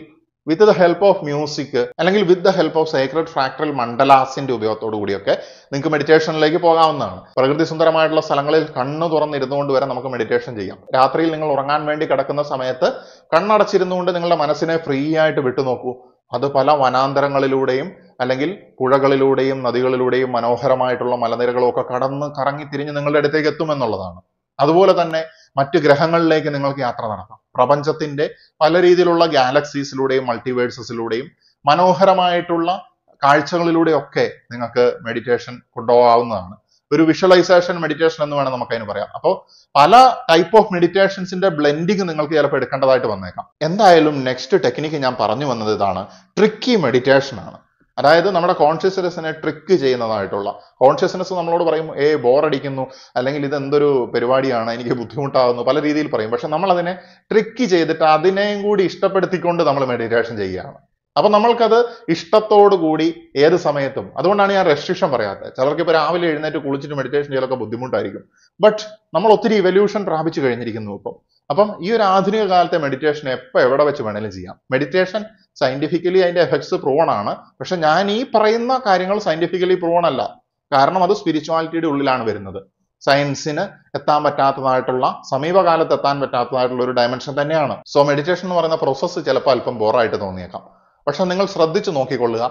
with the help of music അല്ലെങ്കിൽ with the help of sacred fractal മണ്ഡലാസിന്റെ ഉപയോഗത്തോടു കൂടിയൊക്കെ നിങ്ങൾക്ക് മെഡിറ്റേഷനിലേക്ക് പോകാവുന്നതാണ് പ്രകൃതി സുന്ദരമായിട്ടുള്ള സ്ഥലങ്ങളിൽ കണ്ണ് തുറന്നിരുന്നുകൊണ്ട് വരെ നമുക്ക് മെഡിറ്റേഷൻ ചെയ്യാം രാത്രിയിൽ നിങ്ങൾ ഉറങ്ങാൻ വേണ്ടി കിടക്കുന്ന സമയത്ത് കണ്ണടച്ചിരുന്നുകൊണ്ട് നിങ്ങളുടെ മനസ്സിനെ ഫ്രീ ആയിട്ട് വിട്ടുനോക്കൂ അത് പല വനാന്തരങ്ങളിലൂടെയും അല്ലെങ്കിൽ പുഴകളിലൂടെയും നദികളിലൂടെയും മനോഹരമായിട്ടുള്ള മലനിരകളും ഒക്കെ കടന്ന് കറങ്ങി തിരിഞ്ഞ് നിങ്ങളുടെ അടുത്തേക്ക് എത്തുമെന്നുള്ളതാണ് അതുപോലെ തന്നെ മറ്റ് ഗ്രഹങ്ങളിലേക്ക് നിങ്ങൾക്ക് യാത്ര നടത്താം പ്രപഞ്ചത്തിന്റെ പല രീതിയിലുള്ള ഗാലക്സീസിലൂടെയും മൾട്ടിവേഴ്സസിലൂടെയും മനോഹരമായിട്ടുള്ള കാഴ്ചകളിലൂടെയൊക്കെ നിങ്ങൾക്ക് മെഡിറ്റേഷൻ കൊണ്ടുപോകാവുന്നതാണ് ഒരു വിഷ്വലൈസേഷൻ മെഡിറ്റേഷൻ എന്ന് വേണം നമുക്ക് അതിന് പറയാം അപ്പോൾ പല ടൈപ്പ് ഓഫ് മെഡിറ്റേഷൻസിന്റെ ബ്ലെൻഡിങ് നിങ്ങൾക്ക് ചിലപ്പോൾ എടുക്കേണ്ടതായിട്ട് വന്നേക്കാം എന്തായാലും നെക്സ്റ്റ് ടെക്നിക്ക് ഞാൻ പറഞ്ഞു വന്നത് ഇതാണ് ട്രിക്കി മെഡിറ്റേഷൻ ആണ് അതായത് നമ്മുടെ കോൺഷ്യസ്നെസ്സിനെ ട്രിക്ക് ചെയ്യുന്നതായിട്ടുള്ള കോൺഷ്യസ്നെസ് നമ്മളോട് പറയും ഏ ബോറടിക്കുന്നു അല്ലെങ്കിൽ ഇത് എന്തൊരു പരിപാടിയാണ് എനിക്ക് ബുദ്ധിമുട്ടാകുന്നു പല രീതിയിൽ പറയും പക്ഷെ നമ്മൾ അതിനെ ട്രിക്ക് ചെയ്തിട്ട് അതിനെയും കൂടി ഇഷ്ടപ്പെടുത്തിക്കൊണ്ട് നമ്മൾ മെഡിറ്റേഷൻ ചെയ്യുകയാണ് അപ്പൊ നമ്മൾക്കത് കൂടി ഏത് സമയത്തും അതുകൊണ്ടാണ് ഞാൻ റെസ്ട്രിക്ഷൻ പറയാത്തത് ചിലർക്ക് ഇപ്പൊ രാവിലെ എഴുന്നേറ്റ് കുളിച്ചിട്ട് മെഡിറ്റേഷൻ ചെയ്യലൊക്കെ ബുദ്ധിമുട്ടായിരിക്കും ബട്ട് നമ്മൾ ഒത്തിരി ഇവല്യൂഷൻ പ്രാപിച്ചു കഴിഞ്ഞിരിക്കുന്നു ഇപ്പം അപ്പം ഈ ഒരു ആധുനിക കാലത്തെ മെഡിറ്റേഷൻ എപ്പോൾ എവിടെ വെച്ച് വേണേലും ചെയ്യാം മെഡിറ്റേഷൻ സയന്റിഫിക്കലി അതിന്റെ എഫക്ട്സ് പ്രൂവൺ ആണ് പക്ഷെ ഞാൻ ഈ പറയുന്ന കാര്യങ്ങൾ സയന്റിഫിക്കലി പ്രൂവൺ അല്ല കാരണം അത് സ്പിരിച്വാലിറ്റിയുടെ ഉള്ളിലാണ് വരുന്നത് സയൻസിന് എത്താൻ പറ്റാത്തതായിട്ടുള്ള സമീപകാലത്ത് എത്താൻ പറ്റാത്തതായിട്ടുള്ള ഒരു ഡയമെൻഷൻ തന്നെയാണ് സോ മെഡിറ്റേഷൻ എന്ന് പറയുന്ന പ്രോസസ്സ് ചിലപ്പോൾ അല്പം ബോറായിട്ട് തോന്നിയേക്കാം പക്ഷെ നിങ്ങൾ ശ്രദ്ധിച്ചു നോക്കിക്കൊള്ളുക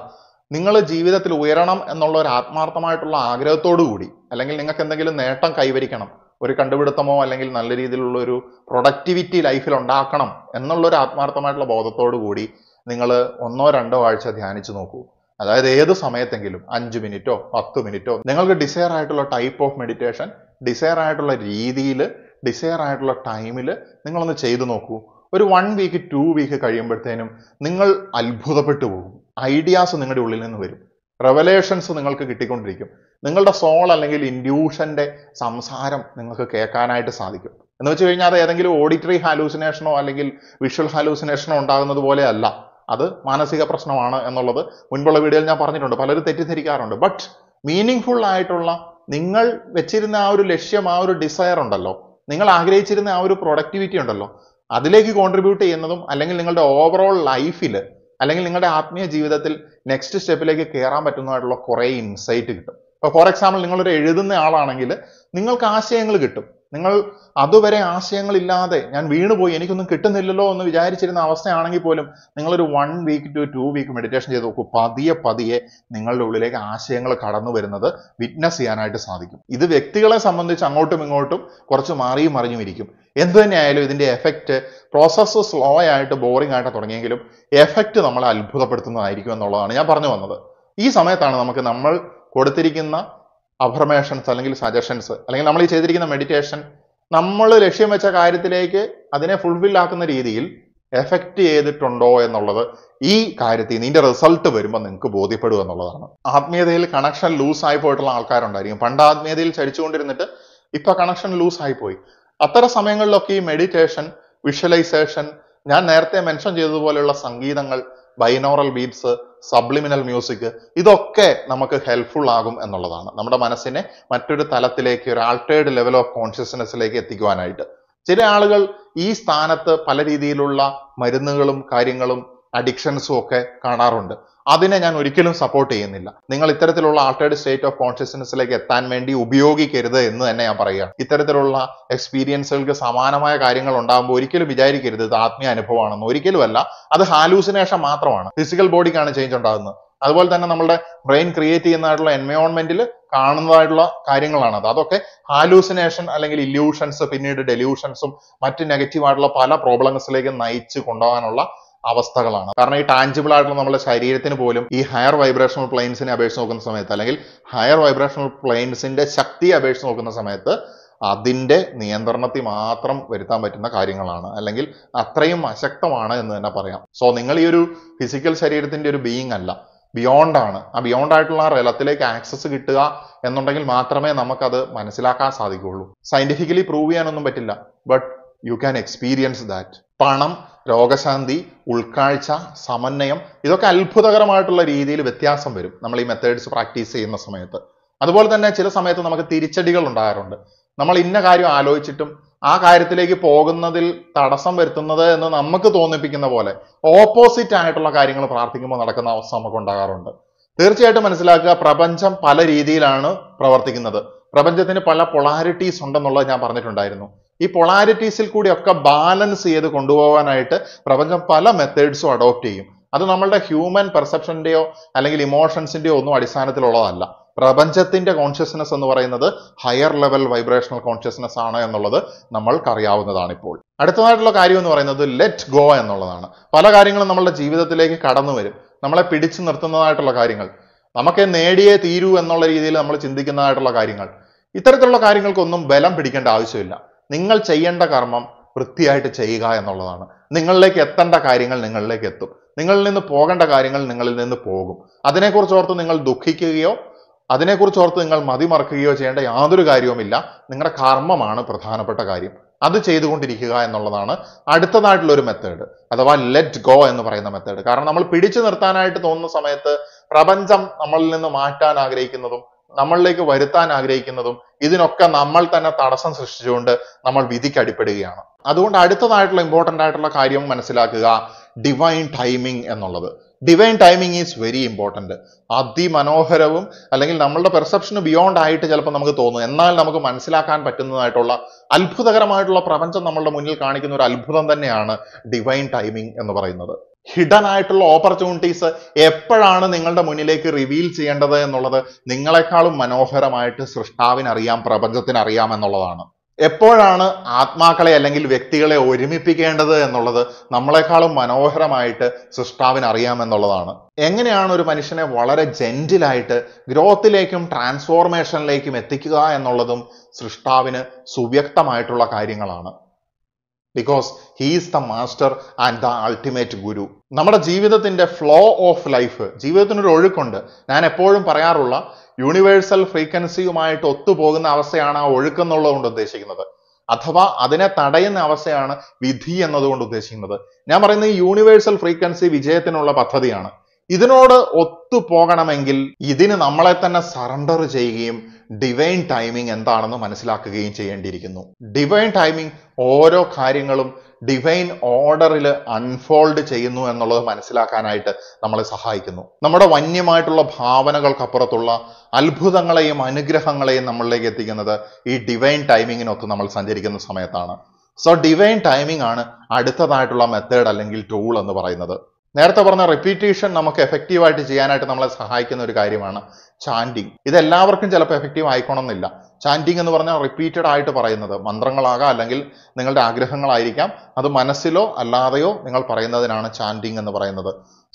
നിങ്ങൾ ജീവിതത്തിൽ ഉയരണം എന്നുള്ള ഒരു ആത്മാർത്ഥമായിട്ടുള്ള ആഗ്രഹത്തോടു കൂടി അല്ലെങ്കിൽ നിങ്ങൾക്ക് എന്തെങ്കിലും നേട്ടം കൈവരിക്കണം ഒരു കണ്ടുപിടുത്തമോ അല്ലെങ്കിൽ നല്ല രീതിയിലുള്ള ഒരു പ്രൊഡക്ടിവിറ്റി ലൈഫിൽ ഉണ്ടാക്കണം എന്നുള്ള ഒരു ആത്മാർത്ഥമായിട്ടുള്ള ബോധത്തോടു കൂടി നിങ്ങൾ ഒന്നോ രണ്ടോ ആഴ്ച ധ്യാനിച്ചു നോക്കൂ അതായത് ഏത് സമയത്തെങ്കിലും അഞ്ച് മിനിറ്റോ പത്ത് മിനിറ്റോ നിങ്ങൾക്ക് ഡിസയർ ആയിട്ടുള്ള ടൈപ്പ് ഓഫ് മെഡിറ്റേഷൻ ഡിസയർ ആയിട്ടുള്ള രീതിയിൽ ഡിസയർ ആയിട്ടുള്ള ടൈമിൽ നിങ്ങളൊന്ന് ചെയ്തു നോക്കൂ ഒരു വൺ വീക്ക് ടു വീക്ക് കഴിയുമ്പോഴത്തേനും നിങ്ങൾ അത്ഭുതപ്പെട്ടു പോകും ഐഡിയാസ് നിങ്ങളുടെ ഉള്ളിൽ നിന്ന് വരും റെവലേഷൻസ് നിങ്ങൾക്ക് കിട്ടിക്കൊണ്ടിരിക്കും നിങ്ങളുടെ സോൾ അല്ലെങ്കിൽ ഇൻഡ്യൂഷന്റെ സംസാരം നിങ്ങൾക്ക് കേൾക്കാനായിട്ട് സാധിക്കും എന്ന് വെച്ച് കഴിഞ്ഞാൽ അത് ഏതെങ്കിലും ഓഡിറ്ററി ഹാലൂസിനേഷനോ അല്ലെങ്കിൽ വിഷ്വൽ ഹാലൂസിനേഷനോ ഉണ്ടാകുന്നത് പോലെയല്ല അത് മാനസിക പ്രശ്നമാണ് എന്നുള്ളത് മുൻപുള്ള വീഡിയോയിൽ ഞാൻ പറഞ്ഞിട്ടുണ്ട് പലരും തെറ്റിദ്ധരിക്കാറുണ്ട് ബട്ട് മീനിങ് ഫുൾ ആയിട്ടുള്ള നിങ്ങൾ വെച്ചിരുന്ന ആ ഒരു ലക്ഷ്യം ആ ഒരു ഡിസയർ ഉണ്ടല്ലോ നിങ്ങൾ ആഗ്രഹിച്ചിരുന്ന ആ ഒരു പ്രൊഡക്ടിവിറ്റി ഉണ്ടല്ലോ അതിലേക്ക് കോൺട്രിബ്യൂട്ട് ചെയ്യുന്നതും അല്ലെങ്കിൽ നിങ്ങളുടെ ഓവറോൾ ലൈഫിൽ അല്ലെങ്കിൽ നിങ്ങളുടെ ആത്മീയ ജീവിതത്തിൽ നെക്സ്റ്റ് സ്റ്റെപ്പിലേക്ക് കയറാൻ പറ്റുന്നതായിട്ടുള്ള കുറേ ഇൻസൈറ്റ് കിട്ടും ഇപ്പോൾ ഫോർ എക്സാമ്പിൾ നിങ്ങളൊരു എഴുതുന്ന ആളാണെങ്കിൽ നിങ്ങൾക്ക് ആശയങ്ങൾ കിട്ടും നിങ്ങൾ അതുവരെ ആശയങ്ങളില്ലാതെ ഞാൻ വീണുപോയി എനിക്കൊന്നും കിട്ടുന്നില്ലല്ലോ എന്ന് വിചാരിച്ചിരുന്ന അവസ്ഥയാണെങ്കിൽ പോലും നിങ്ങളൊരു one week to two week meditation ചെയ്ത് നോക്കൂ പതിയെ പതിയെ നിങ്ങളുടെ ഉള്ളിലേക്ക് ആശയങ്ങൾ കടന്നു വരുന്നത് വിറ്റ്നസ് ചെയ്യാനായിട്ട് സാധിക്കും ഇത് വ്യക്തികളെ സംബന്ധിച്ച് അങ്ങോട്ടും ഇങ്ങോട്ടും കുറച്ച് മാറിയും മറിഞ്ഞും ഇരിക്കും എന്തു തന്നെയായാലും ഇതിന്റെ എഫക്റ്റ് പ്രോസസ്സ് സ്ലോ ആയിട്ട് ബോറിംഗ് ആയിട്ട് തുടങ്ങിയെങ്കിലും എഫക്റ്റ് നമ്മളെ അത്ഭുതപ്പെടുത്തുന്നതായിരിക്കും എന്നുള്ളതാണ് ഞാൻ പറഞ്ഞു വന്നത് ഈ സമയത്താണ് നമുക്ക് നമ്മൾ കൊടുത്തിരിക്കുന്ന അഫർമേഷൻസ് അല്ലെങ്കിൽ സജഷൻസ് അല്ലെങ്കിൽ നമ്മൾ ഈ ചെയ്തിരിക്കുന്ന മെഡിറ്റേഷൻ നമ്മൾ ലക്ഷ്യം വെച്ച കാര്യത്തിലേക്ക് അതിനെ ഫുൾഫിൽ ആക്കുന്ന രീതിയിൽ എഫക്റ്റ് ചെയ്തിട്ടുണ്ടോ എന്നുള്ളത് ഈ കാര്യത്തിൽ നിന്റെ റിസൾട്ട് വരുമ്പോൾ നിങ്ങൾക്ക് ബോധ്യപ്പെടുക എന്നുള്ളതാണ് ആത്മീയതയിൽ കണക്ഷൻ ലൂസ് ആയി പോയിട്ടുള്ള ആൾക്കാരുണ്ടായിരിക്കും പണ്ട് ആത്മീയതയിൽ ചരിച്ചുകൊണ്ടിരുന്നിട്ട് ഇപ്പൊ കണക്ഷൻ ലൂസ് ആയി പോയി അത്തരം സമയങ്ങളിലൊക്കെ ഈ മെഡിറ്റേഷൻ വിഷ്വലൈസേഷൻ ഞാൻ നേരത്തെ മെൻഷൻ ചെയ്തതുപോലെയുള്ള സംഗീതങ്ങൾ ബൈനോറൽ ബീറ്റ്സ് സബ്ലിമിനൽ മ്യൂസിക് ഇതൊക്കെ നമുക്ക് ഹെൽപ്ഫുൾ ആകും എന്നുള്ളതാണ് നമ്മുടെ മനസ്സിനെ മറ്റൊരു തലത്തിലേക്ക് ഒരു ആൾട്ടേർഡ് ലെവൽ ഓഫ് കോൺഷ്യസ്നെസ്സിലേക്ക് എത്തിക്കുവാനായിട്ട് ചില ആളുകൾ ഈ സ്ഥാനത്ത് പല രീതിയിലുള്ള മരുന്നുകളും കാര്യങ്ങളും അഡിക്ഷൻസും ഒക്കെ കാണാറുണ്ട് അതിനെ ഞാൻ ഒരിക്കലും സപ്പോർട്ട് ചെയ്യുന്നില്ല നിങ്ങൾ ഇത്തരത്തിലുള്ള ആൾട്ടേഡ് സ്റ്റേറ്റ് ഓഫ് കോൺഷ്യസ്നെസ്സിലേക്ക് എത്താൻ വേണ്ടി ഉപയോഗിക്കരുത് എന്ന് തന്നെ ഞാൻ പറയുകയാണ് ഇത്തരത്തിലുള്ള എക്സ്പീരിയൻസുകൾക്ക് സമാനമായ കാര്യങ്ങൾ ഉണ്ടാകുമ്പോൾ ഒരിക്കലും വിചാരിക്കരുത് ഇത് ആത്മീയ അനുഭവമാണെന്ന് ഒരിക്കലുമല്ല അത് ഹാലൂസിനേഷൻ മാത്രമാണ് ഫിസിക്കൽ ബോഡിക്കാണ് ചേഞ്ച് ഉണ്ടാകുന്നത് അതുപോലെ തന്നെ നമ്മുടെ ബ്രെയിൻ ക്രിയേറ്റ് ചെയ്യുന്നതായിട്ടുള്ള എൻവയോൺമെന്റിൽ കാണുന്നതായിട്ടുള്ള കാര്യങ്ങളാണ് അത് അതൊക്കെ ഹാലൂസിനേഷൻ അല്ലെങ്കിൽ ഇല്യൂഷൻസ് പിന്നീട് ഡെല്യൂഷൻസും മറ്റ് നെഗറ്റീവ് ആയിട്ടുള്ള പല പ്രോബ്ലംസിലേക്ക് നയിച്ച് കൊണ്ടുപോകാനുള്ള അവസ്ഥകളാണ് കാരണം ഈ ടാഞ്ചിബിൾ ആയിട്ടുള്ള നമ്മുടെ ശരീരത്തിന് പോലും ഈ ഹയർ വൈബ്രേഷണൽ പ്ലെയിൻസിനെ അപേക്ഷിച്ച് നോക്കുന്ന സമയത്ത് അല്ലെങ്കിൽ ഹയർ വൈബ്രേഷണൽ പ്ലെയിൻസിന്റെ ശക്തിയെ അപേക്ഷിച്ച് നോക്കുന്ന സമയത്ത് അതിൻ്റെ നിയന്ത്രണത്തിൽ മാത്രം വരുത്താൻ പറ്റുന്ന കാര്യങ്ങളാണ് അല്ലെങ്കിൽ അത്രയും അശക്തമാണ് എന്ന് തന്നെ പറയാം സോ നിങ്ങൾ ഈ ഒരു ഫിസിക്കൽ ശരീരത്തിൻ്റെ ഒരു ബീയിങ് അല്ല ബിയോണ്ട് ആണ് ആ ബിയോണ്ട് ആയിട്ടുള്ള ആ റെലത്തിലേക്ക് ആക്സസ് കിട്ടുക എന്നുണ്ടെങ്കിൽ മാത്രമേ നമുക്കത് മനസ്സിലാക്കാൻ സാധിക്കുകയുള്ളൂ സയന്റിഫിക്കലി പ്രൂവ് ചെയ്യാനൊന്നും പറ്റില്ല but you can experience that പണം രോഗശാന്തി ഉൾക്കാഴ്ച സമന്വയം ഇതൊക്കെ അത്ഭുതകരമായിട്ടുള്ള രീതിയിൽ വ്യത്യാസം വരും നമ്മൾ ഈ മെത്തേഡ്സ് പ്രാക്ടീസ് ചെയ്യുന്ന സമയത്ത് അതുപോലെ തന്നെ ചില സമയത്ത് നമുക്ക് തിരിച്ചടികൾ ഉണ്ടാകാറുണ്ട് നമ്മൾ ഇന്ന കാര്യം ആലോചിച്ചിട്ടും ആ കാര്യത്തിലേക്ക് പോകുന്നതിൽ തടസ്സം വരുത്തുന്നത് എന്ന് നമുക്ക് തോന്നിപ്പിക്കുന്ന പോലെ ഓപ്പോസിറ്റ് ആയിട്ടുള്ള കാര്യങ്ങൾ പ്രാർത്ഥിക്കുമ്പോൾ നടക്കുന്ന അവസ്ഥ നമുക്ക് ഉണ്ടാകാറുണ്ട് തീർച്ചയായിട്ടും മനസ്സിലാക്കുക പ്രപഞ്ചം പല രീതിയിലാണ് പ്രവർത്തിക്കുന്നത് പ്രപഞ്ചത്തിന് പല പൊളാരിറ്റീസ് ഉണ്ടെന്നുള്ളത് ഞാൻ പറഞ്ഞിട്ടുണ്ടായിരുന്നു ഈ പൊളാരിറ്റീസിൽ കൂടി ഒക്കെ ബാലൻസ് ചെയ്ത് കൊണ്ടുപോകാനായിട്ട് പ്രപഞ്ചം പല മെത്തേഡ്സും അഡോപ്റ്റ് ചെയ്യും അത് നമ്മളുടെ ഹ്യൂമൻ പെർസെപ്ഷന്റെയോ അല്ലെങ്കിൽ ഇമോഷൻസിന്റെയോ ഒന്നും അടിസ്ഥാനത്തിലുള്ളതല്ല പ്രപഞ്ചത്തിന്റെ കോൺഷ്യസ്നസ് എന്ന് പറയുന്നത് ഹയർ ലെവൽ വൈബ്രേഷണൽ കോൺഷ്യസ്നസ് ആണ് എന്നുള്ളത് നമ്മൾക്കറിയാവുന്നതാണ് ഇപ്പോൾ അടുത്തതായിട്ടുള്ള കാര്യം എന്ന് പറയുന്നത് ലെറ്റ് ഗോ എന്നുള്ളതാണ് പല കാര്യങ്ങളും നമ്മളുടെ ജീവിതത്തിലേക്ക് കടന്നു വരും നമ്മളെ പിടിച്ചു നിർത്തുന്നതായിട്ടുള്ള കാര്യങ്ങൾ നമുക്ക് നേടിയേ തീരൂ എന്നുള്ള രീതിയിൽ നമ്മൾ ചിന്തിക്കുന്നതായിട്ടുള്ള കാര്യങ്ങൾ ഇത്തരത്തിലുള്ള കാര്യങ്ങൾക്കൊന്നും ബലം പിടിക്കേണ്ട ആവശ്യമില്ല നിങ്ങൾ ചെയ്യേണ്ട കർമ്മം വൃത്തിയായിട്ട് ചെയ്യുക എന്നുള്ളതാണ് നിങ്ങളിലേക്ക് എത്തേണ്ട കാര്യങ്ങൾ നിങ്ങളിലേക്ക് എത്തും നിങ്ങളിൽ നിന്ന് പോകേണ്ട കാര്യങ്ങൾ നിങ്ങളിൽ നിന്ന് പോകും അതിനെക്കുറിച്ച് ഓർത്ത് നിങ്ങൾ ദുഃഖിക്കുകയോ അതിനെക്കുറിച്ച് ഓർത്ത് നിങ്ങൾ മതിമറക്കുകയോ ചെയ്യേണ്ട യാതൊരു കാര്യവുമില്ല നിങ്ങളുടെ കർമ്മമാണ് പ്രധാനപ്പെട്ട കാര്യം അത് ചെയ്തുകൊണ്ടിരിക്കുക എന്നുള്ളതാണ് അടുത്തതായിട്ടുള്ള ഒരു മെത്തേഡ് അഥവാ ലെറ്റ് ഗോ എന്ന് പറയുന്ന മെത്തേഡ് കാരണം നമ്മൾ പിടിച്ചു നിർത്താനായിട്ട് തോന്നുന്ന സമയത്ത് പ്രപഞ്ചം നമ്മളിൽ നിന്ന് മാറ്റാൻ ആഗ്രഹിക്കുന്നതും നമ്മളിലേക്ക് വരുത്താൻ ആഗ്രഹിക്കുന്നതും ഇതിനൊക്കെ നമ്മൾ തന്നെ തടസ്സം സൃഷ്ടിച്ചുകൊണ്ട് നമ്മൾ വിധിക്ക് അടിപ്പെടുകയാണ് അതുകൊണ്ട് അടുത്തതായിട്ടുള്ള ഇമ്പോർട്ടൻ്റ് ആയിട്ടുള്ള കാര്യം മനസ്സിലാക്കുക ഡിവൈൻ ടൈമിംഗ് എന്നുള്ളത് divine timing is very important അതിമനോഹരവും അല്ലെങ്കിൽ നമ്മളുടെ പെർസെപ്ഷന് ബിയോണ്ട് ആയിട്ട് ചിലപ്പോൾ നമുക്ക് തോന്നും എന്നാൽ നമുക്ക് മനസ്സിലാക്കാൻ പറ്റുന്നതായിട്ടുള്ള അത്ഭുതകരമായിട്ടുള്ള പ്രപഞ്ചം നമ്മളുടെ മുന്നിൽ കാണിക്കുന്ന ഒരു അത്ഭുതം തന്നെയാണ് ഡിവൈൻ ടൈമിംഗ് എന്ന് പറയുന്നത് ഹിഡൻ ആയിട്ടുള്ള ഓപ്പർച്യൂണിറ്റീസ് എപ്പോഴാണ് നിങ്ങളുടെ മുന്നിലേക്ക് റിവീൽ ചെയ്യേണ്ടത് എന്നുള്ളത് നിങ്ങളെക്കാളും മനോഹരമായിട്ട് സൃഷ്ടാവിന് അറിയാം പ്രപഞ്ചത്തിന് അറിയാം എന്നുള്ളതാണ് എപ്പോഴാണ് ആത്മാക്കളെ അല്ലെങ്കിൽ വ്യക്തികളെ ഒരുമിപ്പിക്കേണ്ടത് എന്നുള്ളത് നമ്മളെക്കാളും മനോഹരമായിട്ട് സൃഷ്ടാവിന് അറിയാം എന്നുള്ളതാണ് എങ്ങനെയാണ് ഒരു മനുഷ്യനെ വളരെ ജെന്റിലായിട്ട് ഗ്രോത്തിലേക്കും ട്രാൻസ്ഫോർമേഷനിലേക്കും എത്തിക്കുക എന്നുള്ളതും സൃഷ്ടാവിന് സുവ്യക്തമായിട്ടുള്ള കാര്യങ്ങളാണ് because he's the master and the ultimate guru നമ്മുടെ ജീവിതത്തിൻ്റെ ഫ്ലോ ഓഫ് ലൈഫ് ജീവിതത്തിനൊരു ഒഴുക്കുണ്ട് ഞാൻ എപ്പോഴും പറയാറുള്ള യൂണിവേഴ്സൽ ഫ്രീക്വൻസിയുമായിട്ട് ഒത്തുപോകുന്ന അവസ്ഥയാണ് ആ ഒഴുക്ക് എന്നുള്ളതുകൊണ്ട് ഉദ്ദേശിക്കുന്നത് അഥവാ അതിനെ തടയുന്ന അവസ്ഥയാണ് വിധി എന്നതുകൊണ്ട് ഉദ്ദേശിക്കുന്നത് ഞാൻ പറയുന്നത് ഈ യൂണിവേഴ്സൽ ഫ്രീക്വൻസി വിജയത്തിനുള്ള പദ്ധതിയാണ് ഇതിനോട് ഒത്തു പോകണമെങ്കിൽ ഇതിന് നമ്മളെ തന്നെ സറണ്ടർ ചെയ്യുകയും ഡിവൈൻ ടൈമിംഗ് എന്താണെന്ന് മനസ്സിലാക്കുകയും ചെയ്യേണ്ടിയിരിക്കുന്നു ഡിവൈൻ ടൈമിംഗ് ഓരോ കാര്യങ്ങളും ഡിവൈൻ ഓർഡറിൽ അൺഫോൾഡ് ചെയ്യുന്നു എന്നുള്ളത് മനസ്സിലാക്കാനായിട്ട് നമ്മളെ സഹായിക്കുന്നു നമ്മുടെ വന്യമായിട്ടുള്ള ഭാവനകൾക്കപ്പുറത്തുള്ള അത്ഭുതങ്ങളെയും അനുഗ്രഹങ്ങളെയും നമ്മളിലേക്ക് എത്തിക്കുന്നത് ഈ ഡിവൈൻ ടൈമിങ്ങിനൊത്ത് നമ്മൾ സഞ്ചരിക്കുന്ന സമയത്താണ് സോ ഡിവൈൻ ടൈമിംഗ് ആണ് അടുത്തതായിട്ടുള്ള മെത്തേഡ് അല്ലെങ്കിൽ ടൂൾ എന്ന് പറയുന്നത് നേരത്തെ പറഞ്ഞ റിപ്പീറ്റേഷൻ നമുക്ക് എഫക്റ്റീവായിട്ട് ചെയ്യാനായിട്ട് നമ്മളെ സഹായിക്കുന്ന ഒരു കാര്യമാണ് ചാൻഡിങ് ഇത് എല്ലാവർക്കും ചിലപ്പോൾ എഫക്റ്റീവ് ആയിക്കണമെന്നില്ല ചാൻഡിങ് എന്ന് പറഞ്ഞാൽ റിപ്പീറ്റഡ് ആയിട്ട് പറയുന്നത് മന്ത്രങ്ങളാകാം അല്ലെങ്കിൽ നിങ്ങളുടെ ആഗ്രഹങ്ങളായിരിക്കാം അത് മനസ്സിലോ അല്ലാതെയോ നിങ്ങൾ പറയുന്നതിനാണ് ചാൻഡിങ് എന്ന് പറയുന്നത്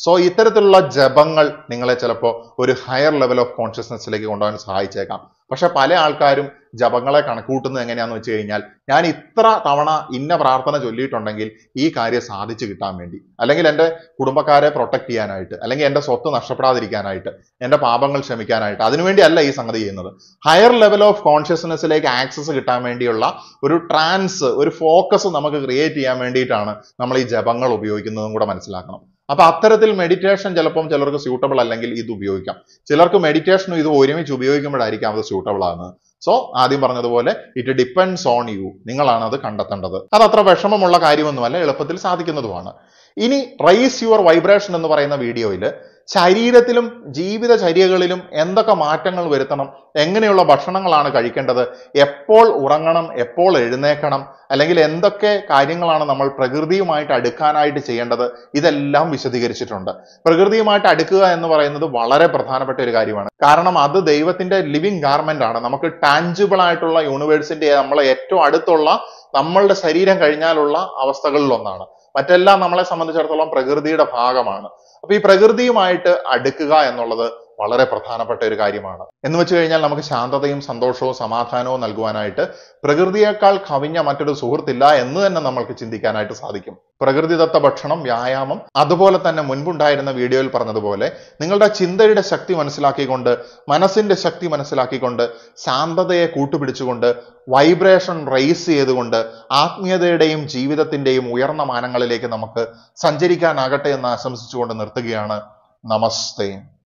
സോ ഇത്തരത്തിലുള്ള ജപങ്ങൾ നിങ്ങളെ ചിലപ്പോൾ ഒരു ഹയർ ലെവൽ ഓഫ് കോൺഷ്യസ്നെസ്സിലേക്ക് കൊണ്ടുപോകാൻ സഹായിച്ചേക്കാം പക്ഷെ പല ആൾക്കാരും ജപങ്ങളെ കണക്കൂട്ടുന്നത് എങ്ങനെയാന്ന് വെച്ച് കഴിഞ്ഞാൽ ഞാൻ ഇത്ര തവണ ഇന്ന പ്രാർത്ഥന ചൊല്ലിയിട്ടുണ്ടെങ്കിൽ ഈ കാര്യം സാധിച്ചു കിട്ടാൻ വേണ്ടി അല്ലെങ്കിൽ എൻ്റെ കുടുംബക്കാരെ പ്രൊട്ടക്ട് ചെയ്യാനായിട്ട് അല്ലെങ്കിൽ എൻ്റെ സ്വത്ത് നഷ്ടപ്പെടാതിരിക്കാനായിട്ട് എൻ്റെ പാപങ്ങൾ ക്ഷമിക്കാനായിട്ട് അതിനുവേണ്ടി അല്ല ഈ സംഗതി ചെയ്യുന്നത് ഹയർ ലെവൽ ഓഫ് കോൺഷ്യസ്നെസ്സിലേക്ക് ആക്സസ് കിട്ടാൻ വേണ്ടിയുള്ള ഒരു ട്രാൻസ് ഒരു ഫോക്കസ് നമുക്ക് ക്രിയേറ്റ് ചെയ്യാൻ വേണ്ടിയിട്ടാണ് നമ്മൾ ഈ ജപങ്ങൾ ഉപയോഗിക്കുന്നതും കൂടെ മനസ്സിലാക്കണം അപ്പൊ അത്തരത്തിൽ മെഡിറ്റേഷൻ ചിലപ്പം ചിലർക്ക് സ്യൂട്ടബിൾ അല്ലെങ്കിൽ ഇത് ഉപയോഗിക്കാം ചിലർക്ക് മെഡിറ്റേഷനും ഇത് ഒരുമിച്ച് ഉപയോഗിക്കുമ്പോഴായിരിക്കാം അത് സ്യൂട്ടബിൾ ആണ് സോ ആദ്യം പറഞ്ഞതുപോലെ ഇറ്റ് ഡിപ്പെൻഡ്സ് ഓൺ യു നിങ്ങളാണ് അത് കണ്ടെത്തേണ്ടത് അത് അത്ര വിഷമമുള്ള കാര്യമൊന്നുമല്ല എളുപ്പത്തിൽ സാധിക്കുന്നതുമാണ് ഇനി റൈസ് യുവർ വൈബ്രേഷൻ എന്ന് പറയുന്ന വീഡിയോയിൽ ശരീരത്തിലും ജീവിതചര്യകളിലും എന്തൊക്കെ മാറ്റങ്ങൾ വരുത്തണം എങ്ങനെയുള്ള ഭക്ഷണങ്ങളാണ് കഴിക്കേണ്ടത് എപ്പോൾ ഉറങ്ങണം എപ്പോൾ എഴുന്നേക്കണം അല്ലെങ്കിൽ എന്തൊക്കെ കാര്യങ്ങളാണ് നമ്മൾ പ്രകൃതിയുമായിട്ട് അടുക്കാനായിട്ട് ചെയ്യേണ്ടത് ഇതെല്ലാം വിശദീകരിച്ചിട്ടുണ്ട് പ്രകൃതിയുമായിട്ട് അടുക്കുക എന്ന് പറയുന്നത് വളരെ പ്രധാനപ്പെട്ട ഒരു കാര്യമാണ് കാരണം അത് ദൈവത്തിന്റെ ലിവിങ് ഗാർമെന്റ് ആണ് നമുക്ക് ടാഞ്ചിബിൾ ആയിട്ടുള്ള യൂണിവേഴ്സിന്റെ നമ്മളെ ഏറ്റവും അടുത്തുള്ള നമ്മളുടെ ശരീരം കഴിഞ്ഞാലുള്ള അവസ്ഥകളിൽ ഒന്നാണ് മറ്റെല്ലാം നമ്മളെ സംബന്ധിച്ചിടത്തോളം പ്രകൃതിയുടെ ഭാഗമാണ് അപ്പൊ ഈ പ്രകൃതിയുമായിട്ട് അടുക്കുക എന്നുള്ളത് വളരെ പ്രധാനപ്പെട്ട ഒരു കാര്യമാണ് എന്ന് വെച്ച് കഴിഞ്ഞാൽ നമുക്ക് ശാന്തതയും സന്തോഷവും സമാധാനവും നൽകുവാനായിട്ട് പ്രകൃതിയേക്കാൾ കവിഞ്ഞ മറ്റൊരു സുഹൃത്തില്ല എന്ന് തന്നെ നമ്മൾക്ക് ചിന്തിക്കാനായിട്ട് സാധിക്കും പ്രകൃതിദത്ത ഭക്ഷണം വ്യായാമം അതുപോലെ തന്നെ മുൻപുണ്ടായിരുന്ന വീഡിയോയിൽ പറഞ്ഞതുപോലെ നിങ്ങളുടെ ചിന്തയുടെ ശക്തി മനസ്സിലാക്കിക്കൊണ്ട് മനസ്സിന്റെ ശക്തി മനസ്സിലാക്കിക്കൊണ്ട് ശാന്തതയെ കൂട്ടുപിടിച്ചുകൊണ്ട് വൈബ്രേഷൻ റേസ് ചെയ്തുകൊണ്ട് ആത്മീയതയുടെയും ജീവിതത്തിന്റെയും ഉയർന്ന മാനങ്ങളിലേക്ക് നമുക്ക് സഞ്ചരിക്കാനാകട്ടെ എന്ന് ആശംസിച്ചുകൊണ്ട് നിർത്തുകയാണ് നമസ്തേ